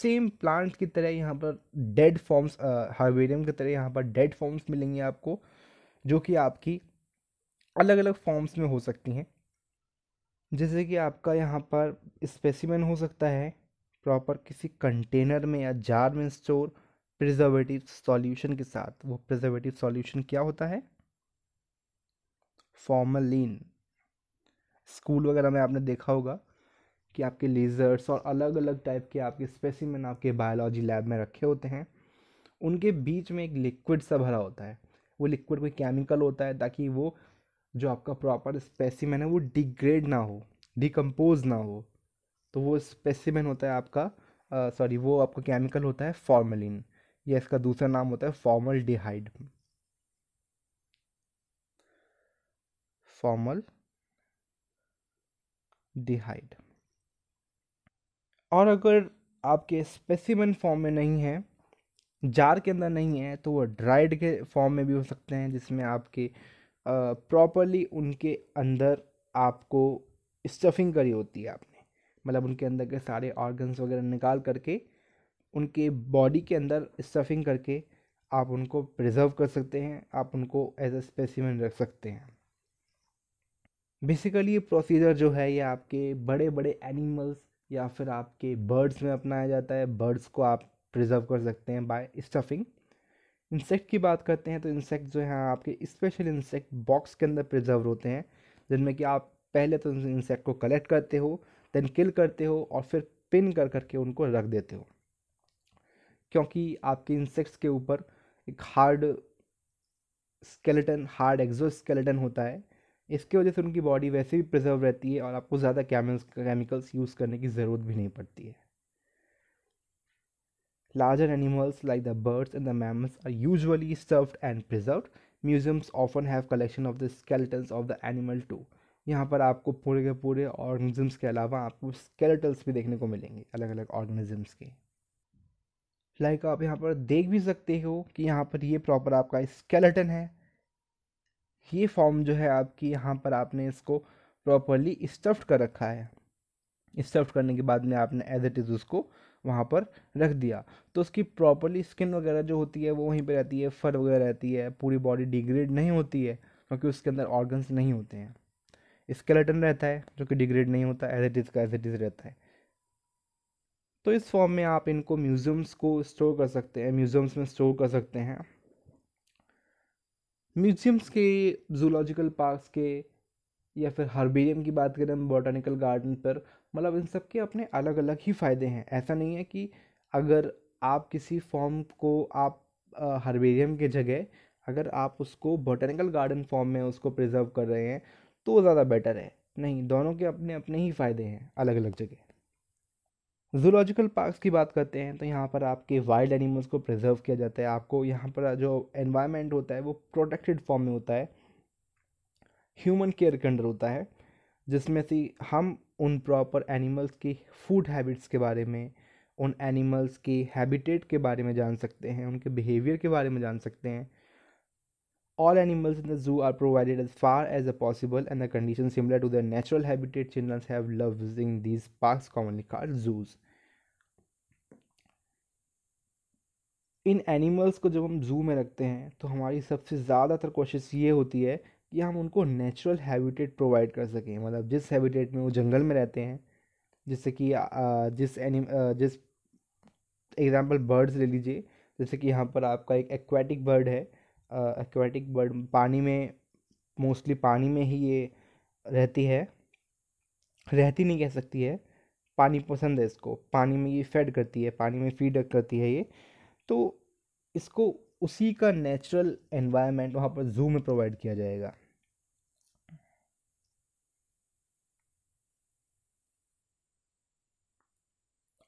same plant की तरह यहाँ पर dead forms herbarium की तरह यहाँ पर dead forms मिलेंगे आपको जो कि आपकी अलग अलग फॉर्म्स में हो सकती हैं जैसे कि आपका यहाँ पर स्पेसिमेन हो सकता है प्रॉपर किसी कंटेनर में या जार में स्टोर प्रिजर्वेटिव सॉल्यूशन के साथ वो प्रिजर्वेटिव सॉल्यूशन क्या होता है फॉर्मलिन स्कूल वगैरह में आपने देखा होगा कि आपके लेज़र्स और अलग अलग टाइप के आपके स्पेसिमेन आपके बायोलॉजी लैब में रखे होते हैं उनके बीच में एक लिक्विड सा भरा होता है वो लिक्विड कोई केमिकल होता है ताकि वो जो आपका प्रॉपर स्पेसिमेन है वो डिग्रेड ना हो डिकम्पोज ना हो तो वो स्पेसिमेन होता है आपका सॉरी वो आपका केमिकल होता है फॉर्मलिन या इसका दूसरा नाम होता है फॉर्मल डिहाइड फॉर्मल डिहाइड और अगर आपके स्पेसिमेन फॉर्म में नहीं है जार के अंदर नहीं है तो वो ड्राइड के फॉर्म में भी हो सकते हैं जिसमें आपके प्रॉपरली उनके अंदर आपको स्टफिंग करी होती है आपने मतलब उनके अंदर के सारे ऑर्गन्स वगैरह निकाल करके उनके बॉडी के अंदर स्टफिंग करके आप उनको प्रिजर्व कर सकते हैं आप उनको एज अ स्पेसिमेंट रख सकते हैं बेसिकली ये प्रोसीजर जो है ये आपके बड़े बड़े एनिमल्स या फिर आपके बर्ड्स में अपनाया जाता है बर्ड्स को आप प्रिजर्व कर सकते हैं बाय स्टफिंग इंसेक्ट की बात करते हैं तो इंसेक्ट जो है आपके स्पेशल इंसेक्ट बॉक्स के अंदर प्रिजर्व होते हैं जिनमें कि आप पहले तो इंसेक्ट को कलेक्ट करते हो देन किल करते हो और फिर पिन कर करके उनको रख देते हो क्योंकि आपके इंसेक्ट्स के ऊपर एक hard skeleton hard exoskeleton होता है इसकी वजह से उनकी बॉडी वैसे भी प्रिजर्व रहती है और आपको ज़्यादा केमिकल्स यूज़ करने की ज़रूरत भी नहीं पड़ती है Larger animals like the birds and the mammals are usually stuffed and preserved. Museums often have collection of the skeletons of the animal too. यहाँ पर आपको पूरे के पूरे ऑर्गेनिजम्स के अलावा आपको स्केलेटल्स भी देखने को मिलेंगे अलग अलग ऑर्गेनिजम्स के लाइक like आप यहाँ पर देख भी सकते हो कि यहाँ पर ये प्रॉपर आपका स्केलेटन है ये फॉर्म जो है आपकी यहाँ पर आपने इसको प्रॉपरली स्टफ्ड कर रखा है स्टफ्ड करने के बाद में आपने एज इट इज़ उसको वहाँ पर रख दिया तो उसकी प्रॉपरली स्किन वगैरह जो होती है वो वहीं पर रहती है फर वगैरह रहती है पूरी बॉडी डिग्रेड नहीं होती है क्योंकि उसके अंदर ऑर्गन्स नहीं होते हैं स्केलेटन रहता है जो कि डिग्रेड नहीं होता एज इट इज़ का एज इट इज़ रहता है तो इस फॉर्म में आप इनको म्यूज़ियम्स को स्टोर कर सकते हैं म्यूज़ियम्स में स्टोर कर सकते हैं म्यूज़ियम्स के जूलॉजिकल पार्क्स के या फिर हर्बेरियम की बात करें बॉटानिकल गार्डन पर मतलब इन सब के अपने अलग अलग ही फ़ायदे हैं ऐसा नहीं है कि अगर आप किसी फॉर्म को आप हर्बेरियम के जगह अगर आप उसको बोटेनिकल गार्डन फॉर्म में उसको प्रिजर्व कर रहे हैं तो ज़्यादा बेटर है नहीं दोनों के अपने अपने ही फ़ायदे हैं अलग अलग जगह जूलॉजिकल पार्क्स की बात करते हैं तो यहाँ पर आपके वाइल्ड एनिमल्स को प्रिजर्व किया जाता है आपको यहाँ पर जो एनवायरनमेंट होता है वो प्रोटेक्टेड फॉर्म में होता है ह्यूमन केयर के अंडर होता है जिसमें से हम उन प्रॉपर एनिमल्स की फूड हैबिट्स के बारे में उन एनिमल्स की हैबिटेट के बारे में जान सकते हैं उनके बिहेवियर के बारे में जान सकते हैं all animals in the zoo are provided as far as a possible and the condition similar to the natural habitat childrens have love in these park commonly called zoos in animals को जब हम जू में रखते हैं तो हमारी सबसे ज़्यादातर कोशिश ये होती है कि हम उनको नेचुरल हैबिटेट प्रोवाइड कर सकें मतलब जिस हैबिटेट में वो जंगल में रहते हैं जैसे कि जिस एनिम जिस एग्जांपल बर्ड्स ले लीजिए जैसे कि यहाँ पर आपका एक एक्वाटिक बर्ड है एक्वाटिक बर्ड पानी में मोस्टली पानी में ही ये रहती है रहती नहीं कह सकती है पानी पसंद है इसको पानी में ये फेड करती है पानी में फीड करती है ये तो इसको उसी का नेचुरल एनवायरनमेंट वहाँ पर जू में प्रोवाइड किया जाएगा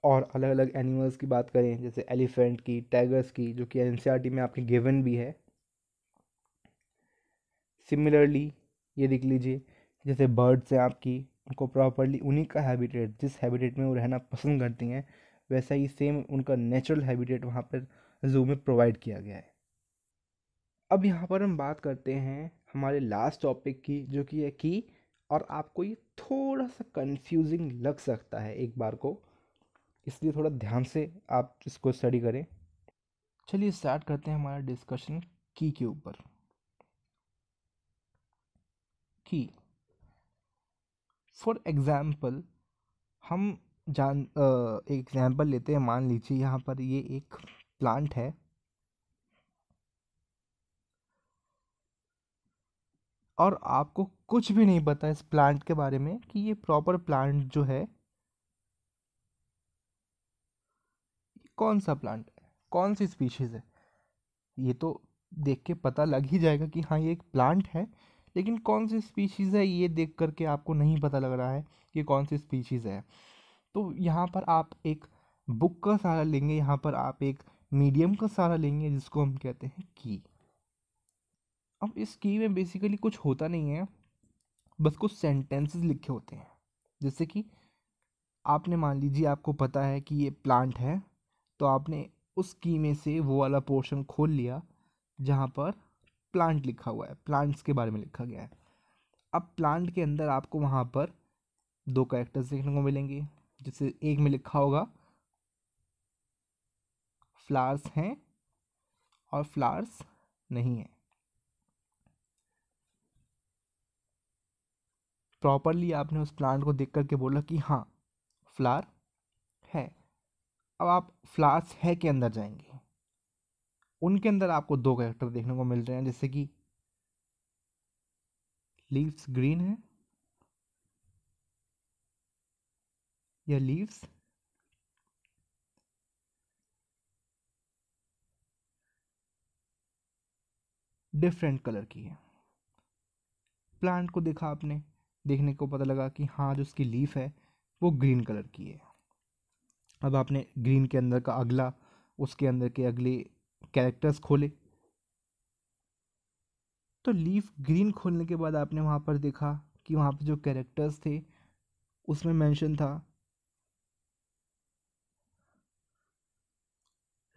और अलग अलग एनिमल्स की बात करें जैसे एलिफेंट की टाइगर्स की जो कि एन e में आपने गिवन भी है सिमिलरली ये देख लीजिए जैसे बर्ड्स हैं आपकी उनको प्रॉपरली उन्हीं का हैबिटेट जिस हैबिटेट में वो रहना पसंद करती हैं वैसा ही सेम उनका नेचुरल हैबिटेट वहाँ पर जू में प्रोवाइड किया गया है अब यहाँ पर हम बात करते हैं हमारे लास्ट टॉपिक की जो कि है की और आपको ये थोड़ा सा कंफ्यूजिंग लग सकता है एक बार को इसलिए थोड़ा ध्यान से आप इसको स्टडी करें चलिए स्टार्ट करते हैं हमारा डिस्कशन की के ऊपर की फॉर एग्ज़ाम्पल हम जान एक एग्ज़ाम्पल लेते हैं मान लीजिए यहाँ पर ये एक प्लांट है और आपको कुछ भी नहीं पता इस प्लांट के बारे में कि ये प्रॉपर प्लांट जो है कौन सा प्लांट है कौन सी स्पीशीज़ है ये तो देख के पता लग ही जाएगा कि हाँ ये एक प्लांट है लेकिन कौन सी स्पीशीज़ है ये देख करके आपको नहीं पता लग रहा है कि कौन सी स्पीशीज़ है तो यहाँ पर आप एक बुक का सहारा लेंगे यहाँ पर आप एक मीडियम का सहारा लेंगे जिसको हम कहते हैं की अब इस की में बेसिकली कुछ होता नहीं है बस कुछ सेंटेंसेस लिखे होते हैं जैसे कि आपने मान लीजिए आपको पता है कि ये प्लांट है तो आपने उस की में से वो वाला पोर्शन खोल लिया जहाँ पर प्लांट लिखा हुआ है प्लांट्स के बारे में लिखा गया है अब प्लांट के अंदर आपको वहाँ पर दो कैरेक्टर्स देखने को मिलेंगे जैसे एक में लिखा होगा फ्लावर्स हैं और फ्लावर्स नहीं हैं प्रॉपरली आपने उस प्लांट को देख करके बोला कि हाँ फ्लावर है अब आप फ्लास है के अंदर जाएंगे उनके अंदर आपको दो कैरेक्टर देखने को मिल रहे हैं जैसे कि लीव्स ग्रीन है या लीव्स डिफरेंट कलर की है प्लांट को देखा आपने देखने को पता लगा कि हाँ जो उसकी लीफ है वो ग्रीन कलर की है अब आपने ग्रीन के अंदर का अगला उसके अंदर के अगले कैरेक्टर्स खोले तो लीफ ग्रीन खोलने के बाद आपने वहाँ पर देखा कि वहाँ पर जो कैरेक्टर्स थे उसमें मेंशन था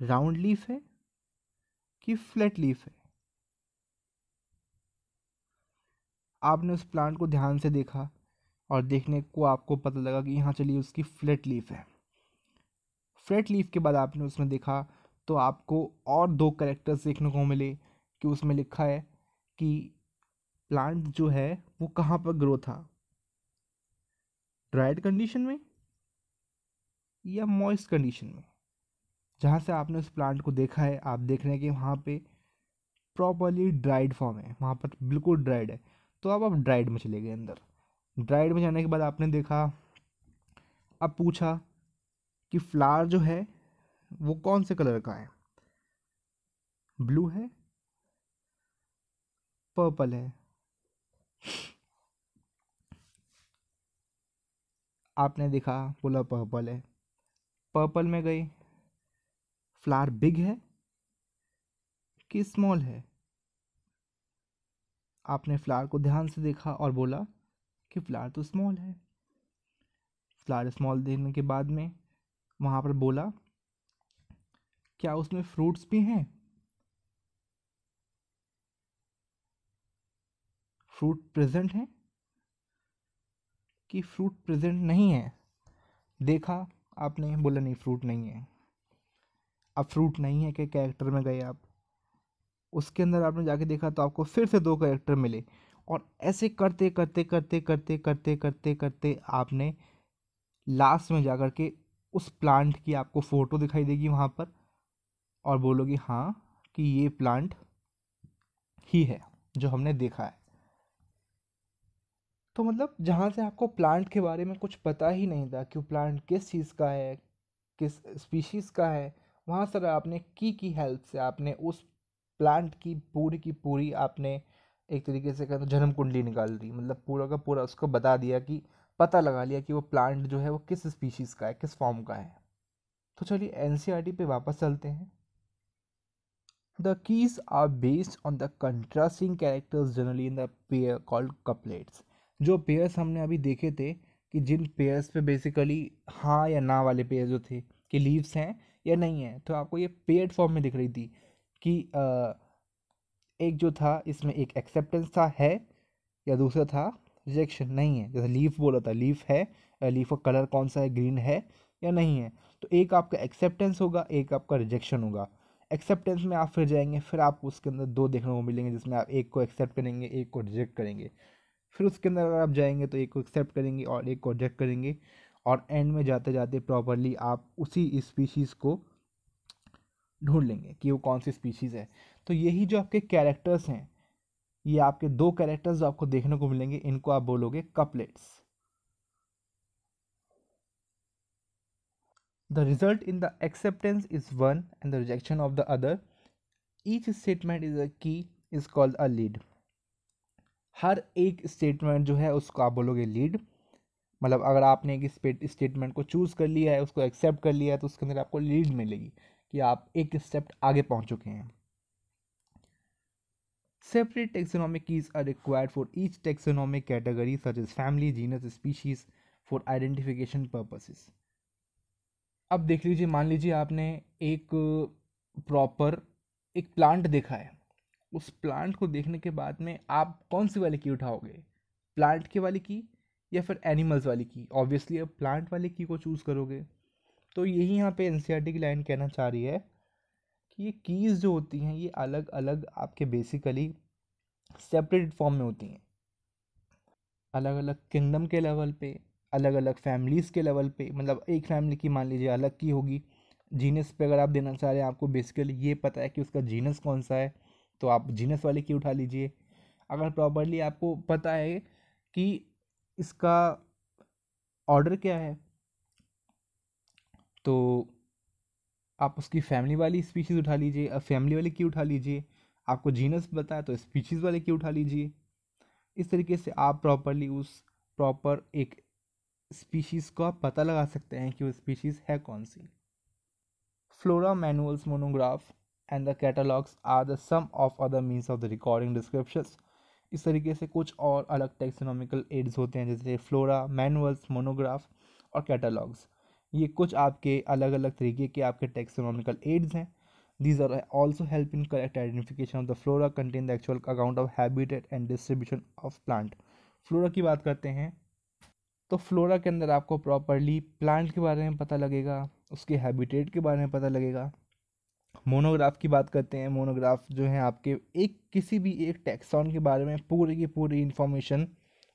राउंड लीफ है कि फ्लैट लीफ है आपने उस प्लांट को ध्यान से देखा और देखने को आपको पता लगा कि यहाँ चलिए उसकी फ्लैट लीफ है फ्रेट लीफ के बाद आपने उसमें देखा तो आपको और दो करेक्टर्स देखने को मिले कि उसमें लिखा है कि प्लांट जो है वो कहाँ पर ग्रो था ड्राइड कंडीशन में या मॉइस्ट कंडीशन में जहाँ से आपने उस प्लांट को देखा है आप देख रहे हैं कि वहाँ पे प्रॉपरली ड्राइड फॉर्म है वहाँ पर बिल्कुल ड्राइड है तो अब आप ड्राइड में चले गए अंदर ड्राइड में जाने के बाद आपने देखा अब पूछा कि फ्लावर जो है वो कौन से कलर का है ब्लू है पर्पल है आपने देखा बोला पर्पल है पर्पल में गई फ्लावर बिग है कि स्मॉल है आपने फ्लावर को ध्यान से देखा और बोला कि फ्लावर तो स्मॉल है फ्लावर स्मॉल देखने के बाद में वहाँ पर बोला क्या उसमें फ्रूट्स भी हैं फ्रूट प्रेजेंट है कि फ्रूट प्रेजेंट नहीं है देखा आपने बोला नहीं फ्रूट नहीं है अब फ्रूट नहीं है के कैरेक्टर में गए आप उसके अंदर आपने जाके देखा तो आपको फिर से दो कैरेक्टर मिले और ऐसे करते करते करते करते करते करते करते आपने लास्ट में जाकर के उस प्लांट की आपको फ़ोटो दिखाई देगी वहाँ पर और बोलोगे हाँ कि ये प्लांट ही है जो हमने देखा है तो मतलब जहाँ से आपको प्लांट के बारे में कुछ पता ही नहीं था कि वो प्लांट किस चीज़ का है किस स्पीशीज़ का है वहाँ सर आपने की की हेल्प से आपने उस प्लांट की पूरी की पूरी आपने एक तरीके से कहते जन्म कुंडली निकाल दी मतलब पूरा का पूरा उसको बता दिया कि पता लगा लिया कि वो प्लांट जो है वो किस स्पीशीज़ का है किस फॉर्म का है तो चलिए एन e पे वापस चलते हैं the keys are based on the contrasting characters generally in the pair called couplets जो पेयर्स हमने अभी देखे थे कि जिन पेयर्स पे बेसिकली हाँ या ना वाले पेयर जो थे कि लीव्स हैं या नहीं हैं तो आपको ये पेयर्ड फॉर्म में दिख रही थी कि एक जो था इसमें एक एक्सेप्टेंस था है या दूसरा था रिजेक्शन नहीं है जैसे लीफ बोला था लीफ है लीफ का कलर कौन सा है ग्रीन है या नहीं है तो एक आपका एक्सेप्टेंस होगा एक आपका रिजेक्शन होगा एक्सेप्टेंस में आप फिर जाएंगे फिर आप उसके अंदर दो देखने को मिलेंगे जिसमें आप एक को एक्सेप्ट करेंगे एक को रिजेक्ट करेंगे फिर उसके अंदर अगर आप जाएंगे तो एक को एक्सेप्ट करेंगे और एक को रिजेक्ट करेंगे और एंड में जाते जाते प्रॉपरली आप उसी स्पीशीज़ को ढूंढ लेंगे कि वो कौन सी स्पीशीज़ है तो यही जो आपके कैरेक्टर्स हैं ये आपके दो कैरेक्टर्स जो आपको देखने को मिलेंगे इनको आप बोलोगे couplets the result in the acceptance is one and the rejection of the other each statement is a key is called a lead हर एक स्टेटमेंट जो है उसको आप बोलोगे लीड मतलब अगर आपने एक स्टेटमेंट को चूज़ कर लिया है उसको एक्सेप्ट कर लिया है तो उसके अंदर आपको लीड मिलेगी कि आप एक स्टेप आगे पहुंच चुके हैं Separate taxonomic keys are required for each taxonomic category such as family, genus, species for identification purposes. अब देख लीजिए मान लीजिए आपने एक प्रॉपर एक प्लांट देखा है उस प्लांट को देखने के बाद में आप कौन सी वाली की उठाओगे प्लांट के वाली की या फिर एनिमल्स वाली की ऑब्वियसली आप प्लांट वाली की को चूज़ करोगे तो यही यहाँ पे एन e की लाइन कहना चाह रही है कि ये कीज़ जो होती हैं ये अलग अलग आपके बेसिकली सेपरेट फॉर्म में होती हैं अलग अलग किंगडम के लेवल पे अलग अलग फैमिलीज़ के लेवल पे मतलब एक फैमिली की मान लीजिए अलग की होगी जीनस पे अगर आप देना चाह रहे हैं आपको बेसिकली ये पता है कि उसका जीनस कौन सा है तो आप जीनस वाले की उठा लीजिए अगर प्रॉपरली आपको पता है कि इसका ऑर्डर क्या है तो आप उसकी फैमिली वाली स्पीशीज़ उठा लीजिए अब फैमिली वाली की उठा लीजिए आपको जीनस बताया तो स्पीशीज़ वाले की उठा लीजिए इस तरीके से आप प्रॉपरली उस प्रॉपर एक स्पीशीज़ का पता लगा सकते हैं कि वो स्पीशीज़ है कौन सी flora manuals monograph and the catalogues are the some of other means of the recording description इस तरीके से कुछ और अलग टेक्सोनॉमिकल एड्स होते हैं जैसे फ्लोरा मैनुअल्स मोनोग्राफ और कैटलॉग्स ये कुछ आपके अलग अलग तरीके के आपके टेक्सोनॉमिकल एड्स हैं these are also help in correct identification of the flora contain the actual account of habitat and distribution of plant flora की बात करते हैं तो फ्लोरा के अंदर आपको प्रॉपरली प्लांट के बारे में पता लगेगा उसके हैबिटेट के बारे में पता लगेगा मोनोग्राफ की बात करते हैं मोनोग्राफ जो है आपके एक किसी भी एक टैक्सॉन के बारे में पूरी की पूरी इन्फॉर्मेशन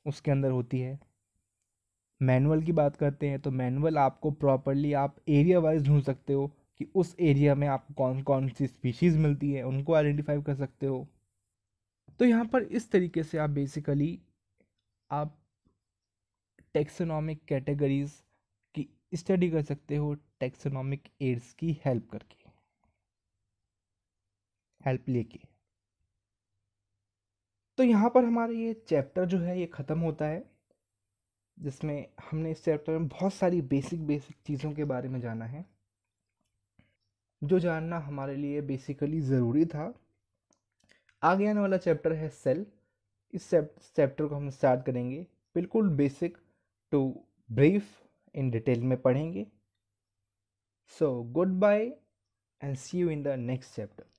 उसके अंदर होती है मैनुअल की बात करते हैं तो मैनुअल आपको प्रॉपरली आप एरिया वाइज ढूंढ सकते हो कि उस एरिया में आपको कौन कौन सी स्पीशीज़ मिलती है उनको आइडेंटिफाई कर सकते हो तो यहाँ पर इस तरीके से आप बेसिकली आप टेक्सोनॉमिक कैटेगरीज़ की स्टडी कर सकते हो टेक्सोनॉमिक एड्स की हेल्प करके हेल्प लेके तो यहाँ पर हमारा ये चैप्टर जो है ये ख़त्म होता है जिसमें हमने इस चैप्टर में बहुत सारी बेसिक बेसिक चीज़ों के बारे में जाना है जो जानना हमारे लिए बेसिकली ज़रूरी था आगे आने वाला चैप्टर है सेल इस चैप्टर को हम स्टार्ट करेंगे बिल्कुल basic to brief in detail में पढ़ेंगे so goodbye and see you in the next chapter